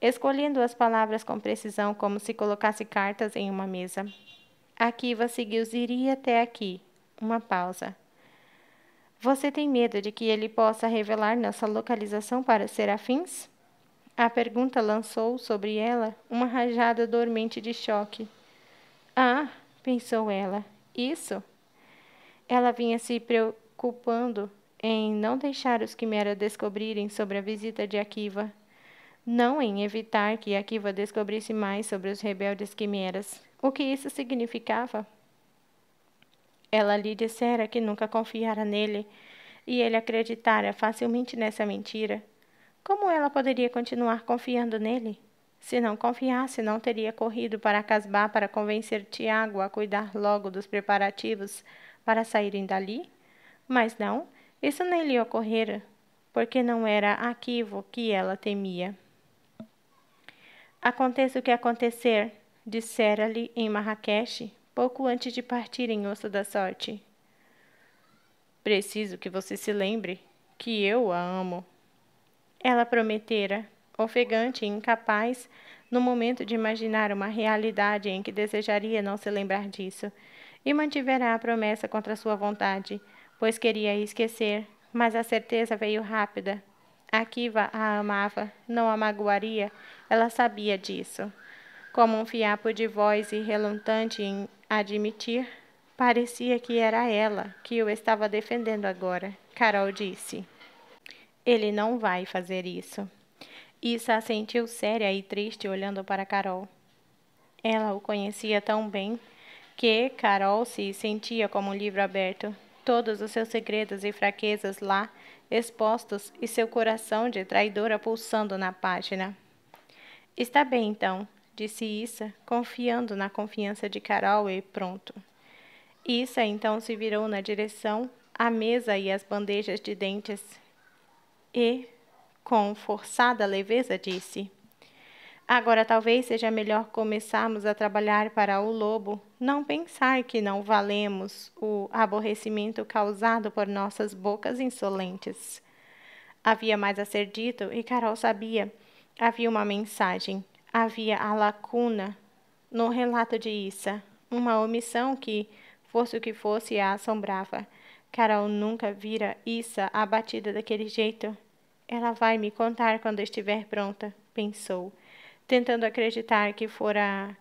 S1: escolhendo as palavras com precisão como se colocasse cartas em uma mesa. Akiva seguiu Ziri até aqui. Uma pausa. Você tem medo de que ele possa revelar nossa localização para os serafins? A pergunta lançou sobre ela uma rajada dormente de choque. Ah, pensou ela, isso? Ela vinha se preocupando em não deixar os Quimera descobrirem sobre a visita de Akiva, não em evitar que Akiva descobrisse mais sobre os rebeldes Quimeras. O que isso significava? Ela lhe dissera que nunca confiara nele, e ele acreditara facilmente nessa mentira. Como ela poderia continuar confiando nele? Se não confiasse, não teria corrido para Casbah para convencer Tiago a cuidar logo dos preparativos para saírem dali? Mas não, isso nem lhe ocorrera, porque não era aquivo que ela temia. Aconteça o que acontecer, dissera-lhe em Marrakech, pouco antes de partir em Osso da Sorte. Preciso que você se lembre que eu a amo. Ela prometera, ofegante e incapaz, no momento de imaginar uma realidade em que desejaria não se lembrar disso, e mantivera a promessa contra sua vontade, pois queria esquecer, mas a certeza veio rápida. Akiva a amava, não a magoaria, ela sabia disso. Como um fiapo de voz e relutante em admitir, parecia que era ela que o estava defendendo agora. Carol disse. Ele não vai fazer isso. Issa a sentiu séria e triste olhando para Carol. Ela o conhecia tão bem que Carol se sentia como um livro aberto, todos os seus segredos e fraquezas lá expostos e seu coração de traidora pulsando na página. Está bem então, disse Issa, confiando na confiança de Carol e pronto. Issa então se virou na direção à mesa e às bandejas de dentes e, com forçada leveza, disse: Agora talvez seja melhor começarmos a trabalhar para o lobo, não pensar que não valemos o aborrecimento causado por nossas bocas insolentes. Havia mais a ser dito e Carol sabia. Havia uma mensagem, havia a lacuna no relato de Issa, uma omissão que, fosse o que fosse, a assombrava. Carol nunca vira Issa abatida daquele jeito. Ela vai me contar quando estiver pronta, pensou, tentando acreditar que fora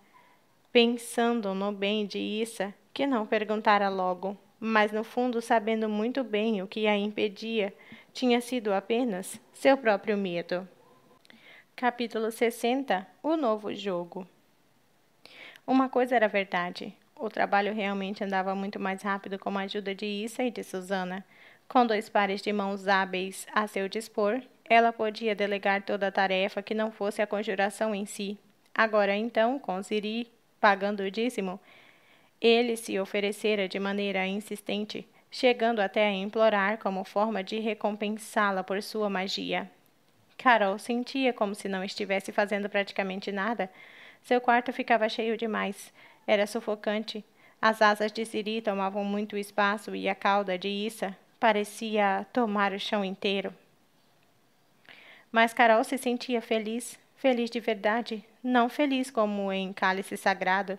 S1: pensando no bem de Issa, que não perguntara logo, mas no fundo sabendo muito bem o que a impedia, tinha sido apenas seu próprio medo. Capítulo 60 O novo jogo. Uma coisa era verdade. O trabalho realmente andava muito mais rápido com a ajuda de Issa e de Susana. Com dois pares de mãos hábeis a seu dispor, ela podia delegar toda a tarefa que não fosse a conjuração em si. Agora então, com Siri pagando o dízimo, ele se oferecera de maneira insistente, chegando até a implorar como forma de recompensá-la por sua magia. Carol sentia como se não estivesse fazendo praticamente nada. Seu quarto ficava cheio demais. Era sufocante. As asas de Siri tomavam muito espaço e a cauda de Issa parecia tomar o chão inteiro. Mas Carol se sentia feliz, feliz de verdade, não feliz como em cálice sagrado.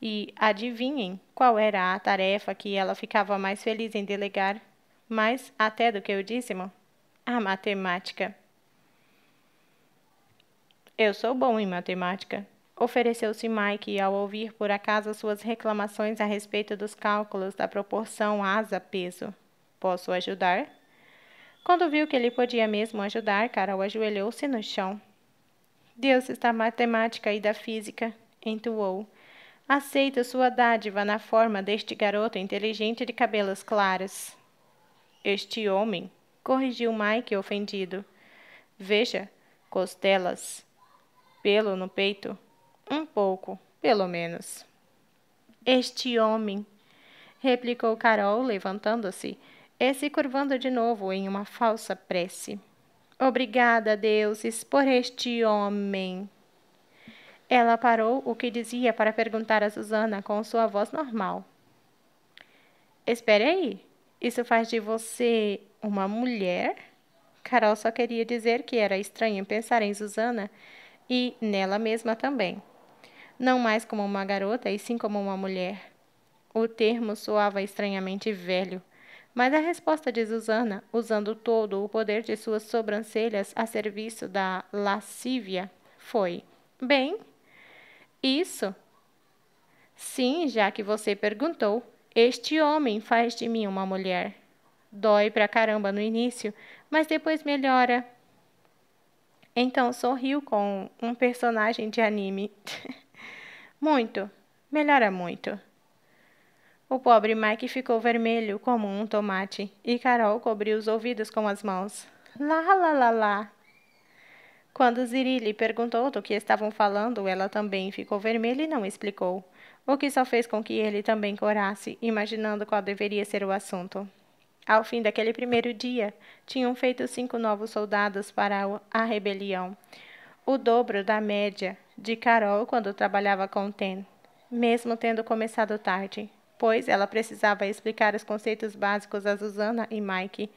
S1: E adivinhem qual era a tarefa que ela ficava mais feliz em delegar, mais até do que o dízimo? A matemática. Eu sou bom em matemática, Ofereceu-se Mike ao ouvir por acaso suas reclamações a respeito dos cálculos da proporção asa-peso. Posso ajudar? Quando viu que ele podia mesmo ajudar, Carol ajoelhou-se no chão. Deus da matemática e da física, entoou. Aceito sua dádiva na forma deste garoto inteligente de cabelos claros. Este homem, corrigiu Mike ofendido. Veja, costelas, pelo no peito, um pouco, pelo menos. Este homem, replicou Carol, levantando-se e se curvando de novo em uma falsa prece. Obrigada, deuses, por este homem. Ela parou o que dizia para perguntar a Susana com sua voz normal. Espere aí, isso faz de você uma mulher? Carol só queria dizer que era estranho pensar em Susana e nela mesma também não mais como uma garota, e sim como uma mulher. O termo soava estranhamente velho, mas a resposta de Susana, usando todo o poder de suas sobrancelhas a serviço da lascívia, foi: Bem, isso. Sim, já que você perguntou, este homem faz de mim uma mulher. Dói pra caramba no início, mas depois melhora. Então sorriu com um personagem de anime. Muito. Melhora é muito. O pobre Mike ficou vermelho como um tomate e Carol cobriu os ouvidos com as mãos. Lá, lá, lá, lá. Quando Ziri lhe perguntou do que estavam falando, ela também ficou vermelha e não explicou, o que só fez com que ele também corasse, imaginando qual deveria ser o assunto. Ao fim daquele primeiro dia, tinham feito cinco novos soldados para a rebelião, o dobro da média de Carol quando trabalhava com Ten, mesmo tendo começado tarde, pois ela precisava explicar os conceitos básicos a Susana e Mike.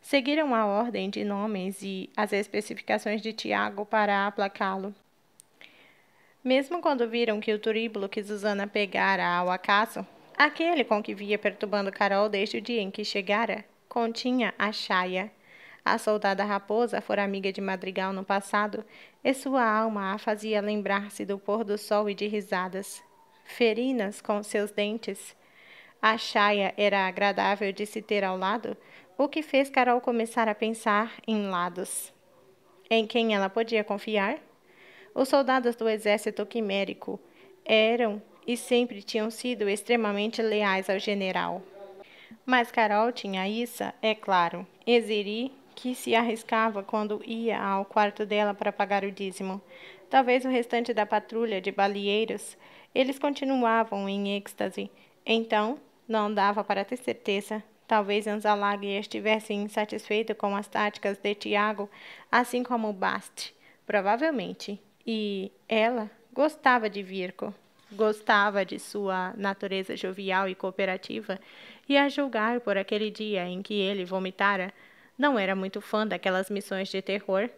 S1: Seguiram a ordem de nomes e as especificações de Tiago para aplacá-lo. Mesmo quando viram que o turíbulo que Susana pegara ao acaso, aquele com que via perturbando Carol desde o dia em que chegara, continha a chaia a soldada raposa fora amiga de Madrigal no passado, e sua alma a fazia lembrar-se do pôr do sol e de risadas. Ferinas com seus dentes. A chaia era agradável de se ter ao lado, o que fez Carol começar a pensar em lados. Em quem ela podia confiar? Os soldados do exército quimérico eram e sempre tinham sido extremamente leais ao general. Mas Carol tinha Issa, é claro, Eziri que se arriscava quando ia ao quarto dela para pagar o dízimo. Talvez o restante da patrulha de baleeiros. Eles continuavam em êxtase. Então, não dava para ter certeza. Talvez Anzalag estivesse insatisfeito com as táticas de Tiago, assim como Bast. Provavelmente. E ela gostava de Virco gostava de sua natureza jovial e cooperativa, e a julgar por aquele dia em que ele vomitara não era muito fã daquelas missões de terror,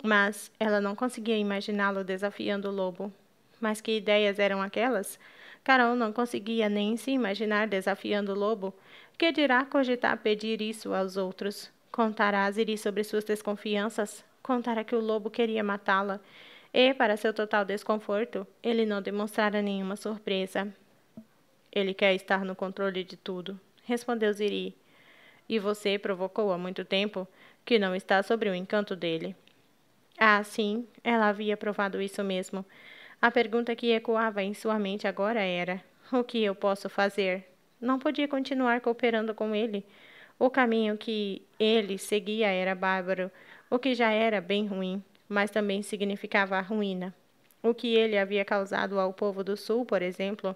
S1: mas ela não conseguia imaginá-lo desafiando o lobo. Mas que ideias eram aquelas? Carol não conseguia nem se imaginar desafiando o lobo. Que dirá cogitar pedir isso aos outros? Contar a Aziri sobre suas desconfianças? Contara que o lobo queria matá-la? E, para seu total desconforto, ele não demonstrara nenhuma surpresa. Ele quer estar no controle de tudo, respondeu Ziri e você provocou há muito tempo que não está sobre o encanto dele. Ah, sim, ela havia provado isso mesmo. A pergunta que ecoava em sua mente agora era: o que eu posso fazer? Não podia continuar cooperando com ele. O caminho que ele seguia era bárbaro, o que já era bem ruim, mas também significava a ruína. O que ele havia causado ao povo do Sul, por exemplo,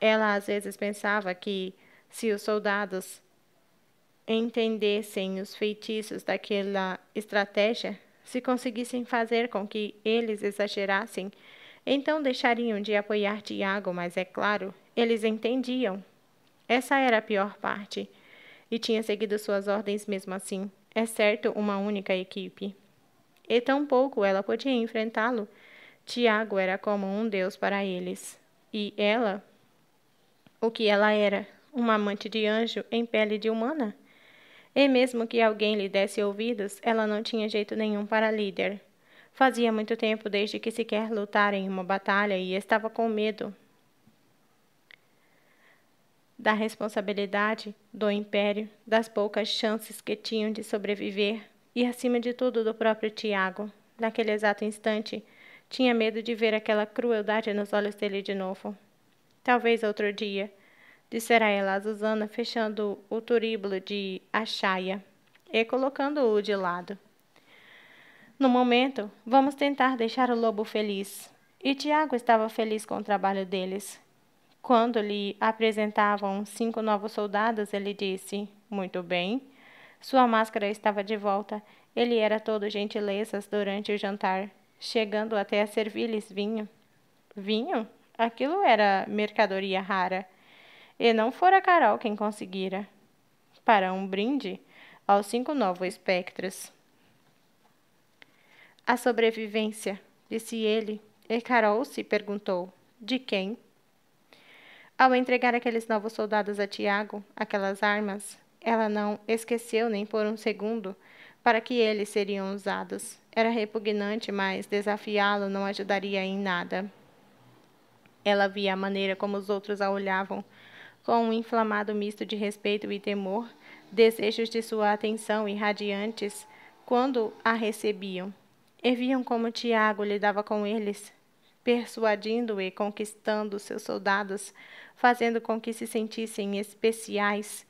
S1: ela às vezes pensava que, se os soldados entendessem os feitiços daquela estratégia, se conseguissem fazer com que eles exagerassem, então deixariam de apoiar Tiago, mas é claro, eles entendiam. Essa era a pior parte. E tinha seguido suas ordens mesmo assim, É certo, uma única equipe. E tão pouco ela podia enfrentá-lo. Tiago era como um deus para eles. E ela? O que ela era? Uma amante de anjo em pele de humana? E mesmo que alguém lhe desse ouvidos, ela não tinha jeito nenhum para líder. Fazia muito tempo desde que sequer lutara em uma batalha e estava com medo da responsabilidade, do império, das poucas chances que tinham de sobreviver e, acima de tudo, do próprio Tiago. Naquele exato instante, tinha medo de ver aquela crueldade nos olhos dele de novo. Talvez outro dia, disserá ela a Susana, fechando o turíbulo de Achaia e colocando-o de lado. No momento, vamos tentar deixar o lobo feliz. E Tiago estava feliz com o trabalho deles. Quando lhe apresentavam cinco novos soldados, ele disse: Muito bem. Sua máscara estava de volta. Ele era todo gentilezas durante o jantar, chegando até a servir-lhes vinho. Vinho? Aquilo era mercadoria rara e não fora Carol quem conseguira. Para um brinde aos cinco novos espectros. A sobrevivência, disse ele, e Carol se perguntou: de quem? Ao entregar aqueles novos soldados a Tiago, aquelas armas, ela não esqueceu nem por um segundo para que eles seriam usados. Era repugnante, mas desafiá-lo não ajudaria em nada. Ela via a maneira como os outros a olhavam, com um inflamado misto de respeito e temor, desejos de sua atenção irradiantes, quando a recebiam. E viam como Tiago lidava com eles, persuadindo e conquistando seus soldados, fazendo com que se sentissem especiais,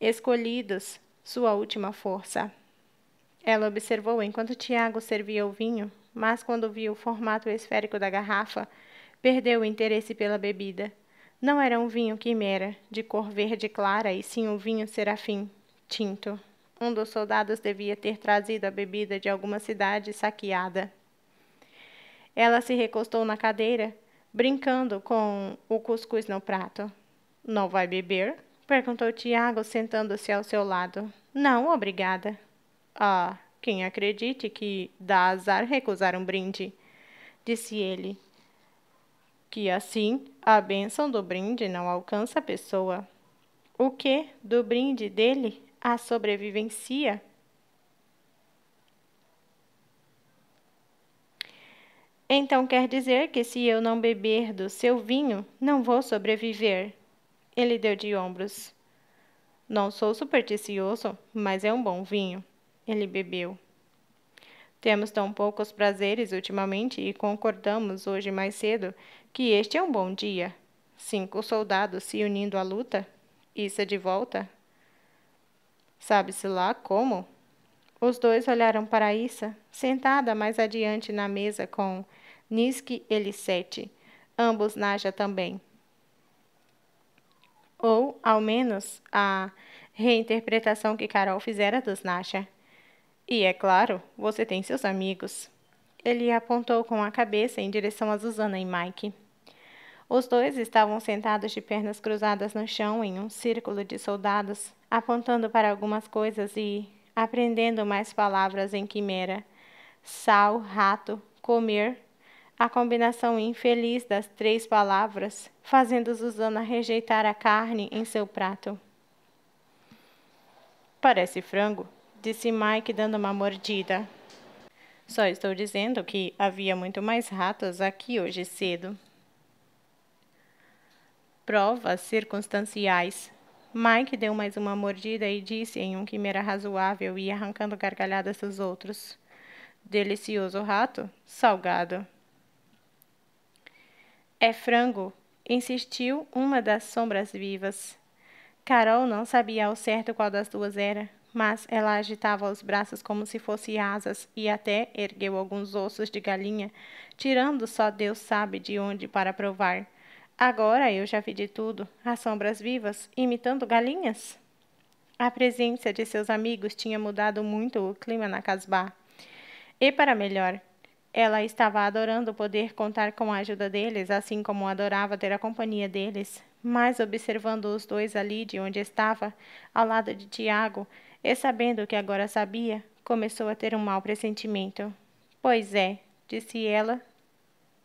S1: escolhidos, sua última força. Ela observou enquanto Tiago servia o vinho, mas quando viu o formato esférico da garrafa, perdeu o interesse pela bebida não era um vinho quimera, de cor verde clara, e sim um vinho serafim, tinto. Um dos soldados devia ter trazido a bebida de alguma cidade saqueada. Ela se recostou na cadeira, brincando com o cuscuz no prato. Não vai beber? perguntou Tiago, sentando-se ao seu lado. Não, obrigada. Ah, quem acredite que dá azar recusar um brinde, disse ele, que assim a bênção do brinde não alcança a pessoa. O que do brinde dele a sobrevivencia? Então quer dizer que se eu não beber do seu vinho, não vou sobreviver. Ele deu de ombros. Não sou supersticioso, mas é um bom vinho. Ele bebeu. Temos tão poucos prazeres ultimamente e concordamos hoje mais cedo que este é um bom dia. Cinco soldados se unindo à luta. Issa é de volta. Sabe-se lá como? Os dois olharam para Issa, sentada mais adiante na mesa com Niski Elisete, ambos Naja também. Ou, ao menos, a reinterpretação que Carol fizera dos Naja. E, é claro, você tem seus amigos. Ele apontou com a cabeça em direção a Susana e Mike. Os dois estavam sentados de pernas cruzadas no chão em um círculo de soldados, apontando para algumas coisas e aprendendo mais palavras em quimera. Sal, rato, comer, a combinação infeliz das três palavras, fazendo Susana rejeitar a carne em seu prato. Parece frango, disse Mike dando uma mordida. Só estou dizendo que havia muito mais ratos aqui hoje cedo provas circunstanciais. Mike deu mais uma mordida e disse em um quimera razoável e arrancando gargalhadas dos outros. Delicioso rato, salgado. É frango, insistiu uma das sombras vivas. Carol não sabia ao certo qual das duas era, mas ela agitava os braços como se fossem asas e até ergueu alguns ossos de galinha, tirando só Deus sabe de onde para provar. Agora eu já vi de tudo, as sombras vivas imitando galinhas. A presença de seus amigos tinha mudado muito o clima na Casbah. E para melhor, ela estava adorando poder contar com a ajuda deles, assim como adorava ter a companhia deles. Mas observando os dois ali de onde estava, ao lado de Tiago, e sabendo o que agora sabia, começou a ter um mau pressentimento. Pois é, disse ela,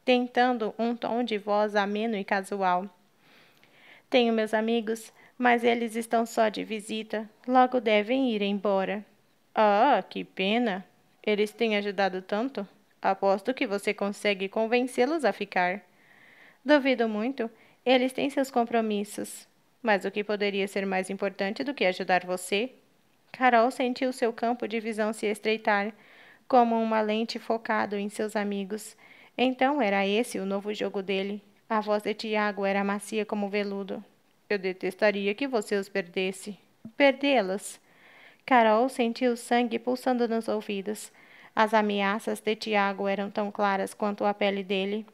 S1: tentando um tom de voz ameno e casual. Tenho meus amigos, mas eles estão só de visita, logo devem ir embora. Ah, que pena! Eles têm ajudado tanto? Aposto que você consegue convencê-los a ficar. Duvido muito. Eles têm seus compromissos. Mas o que poderia ser mais importante do que ajudar você? Carol sentiu seu campo de visão se estreitar, como uma lente focado em seus amigos então era esse o novo jogo dele. A voz de Tiago era macia como veludo. Eu detestaria que você os perdesse. Perdê-los. Carol sentiu o sangue pulsando nos ouvidos. As ameaças de Tiago eram tão claras quanto a pele dele.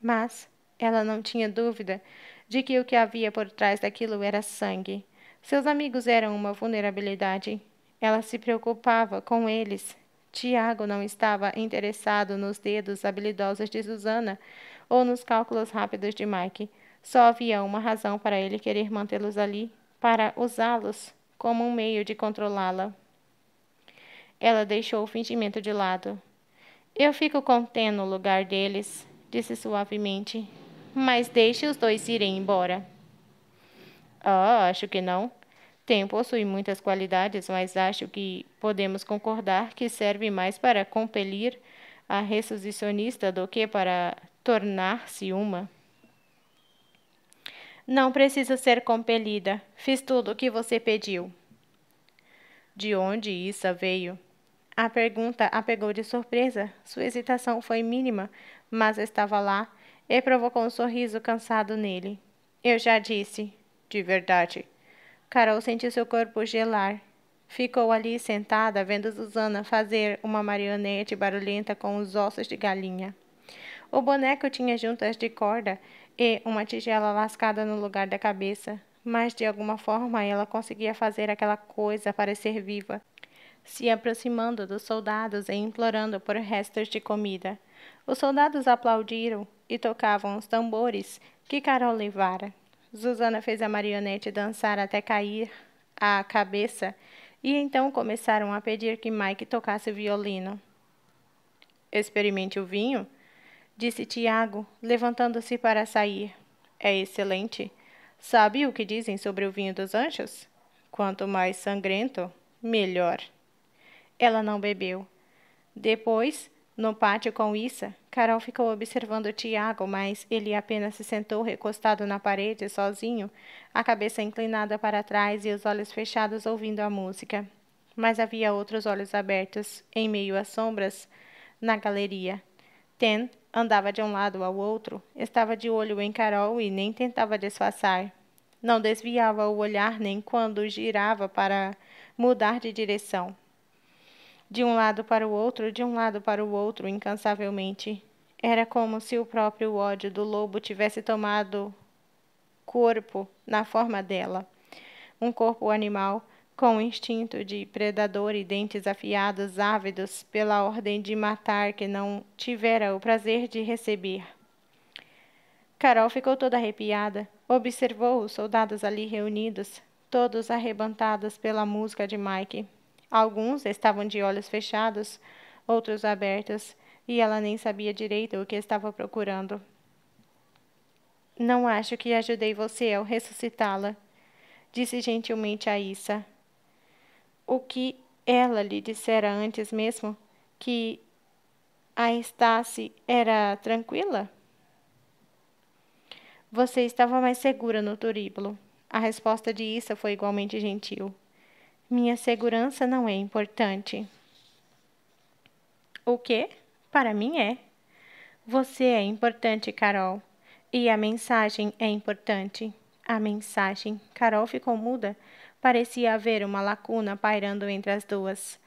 S1: Mas ela não tinha dúvida de que o que havia por trás daquilo era sangue. Seus amigos eram uma vulnerabilidade. Ela se preocupava com eles Tiago não estava interessado nos dedos habilidosos de Susana ou nos cálculos rápidos de Mike. Só havia uma razão para ele querer mantê-los ali para usá-los como um meio de controlá-la. Ela deixou o fingimento de lado. Eu fico contendo o lugar deles, disse suavemente. Mas deixe os dois irem embora. Ah, acho que não. Tem, possui muitas qualidades, mas acho que podemos concordar que serve mais para compelir a ressuscionista do que para tornar-se uma. Não precisa ser compelida. Fiz tudo o que você pediu. De onde Issa veio? A pergunta a pegou de surpresa. Sua hesitação foi mínima, mas estava lá e provocou um sorriso cansado nele. Eu já disse, de verdade, Carol sentiu seu corpo gelar. Ficou ali sentada, vendo Susana fazer uma marionete barulhenta com os ossos de galinha. O boneco tinha juntas de corda e uma tigela lascada no lugar da cabeça, mas de alguma forma ela conseguia fazer aquela coisa parecer viva, se aproximando dos soldados e implorando por restos de comida. Os soldados aplaudiram e tocavam os tambores que Carol levara. Zuzana fez a marionete dançar até cair a cabeça e então começaram a pedir que Mike tocasse o violino. Experimente o vinho, disse Tiago, levantando-se para sair. É excelente. Sabe o que dizem sobre o vinho dos anjos? Quanto mais sangrento, melhor. Ela não bebeu. Depois, no pátio com Issa, Carol ficou observando Tiago, mas ele apenas se sentou recostado na parede, sozinho, a cabeça inclinada para trás e os olhos fechados ouvindo a música. Mas havia outros olhos abertos, em meio às sombras, na galeria. Ten andava de um lado ao outro, estava de olho em Carol e nem tentava disfarçar. Não desviava o olhar nem quando girava para mudar de direção de um lado para o outro, de um lado para o outro, incansavelmente. Era como se o próprio ódio do lobo tivesse tomado corpo na forma dela. Um corpo animal, com instinto de predador e dentes afiados, ávidos pela ordem de matar que não tivera o prazer de receber. Carol ficou toda arrepiada. Observou os soldados ali reunidos, todos arrebentados pela música de Mike. Alguns estavam de olhos fechados, outros abertos, e ela nem sabia direito o que estava procurando. Não acho que ajudei você ao ressuscitá-la, disse gentilmente a Issa. O que ela lhe dissera antes mesmo que a Estácio era tranquila? Você estava mais segura no turíbulo. A resposta de Issa foi igualmente gentil. Minha segurança não é importante. O que? Para mim é. Você é importante, Carol. E a mensagem é importante. A mensagem. Carol ficou muda. Parecia haver uma lacuna pairando entre as duas.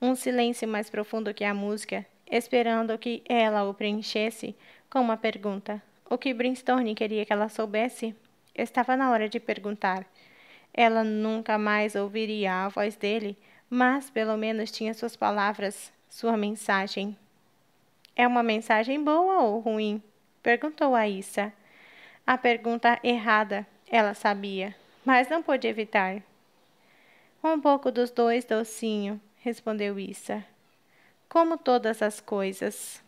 S1: Um silêncio mais profundo que a música, esperando que ela o preenchesse com uma pergunta. O que Brinstone queria que ela soubesse? Estava na hora de perguntar. Ela nunca mais ouviria a voz dele, mas pelo menos tinha suas palavras, sua mensagem. É uma mensagem boa ou ruim? perguntou a Issa. A pergunta errada, ela sabia, mas não pôde evitar. Um pouco dos dois, docinho, respondeu Issa. Como todas as coisas.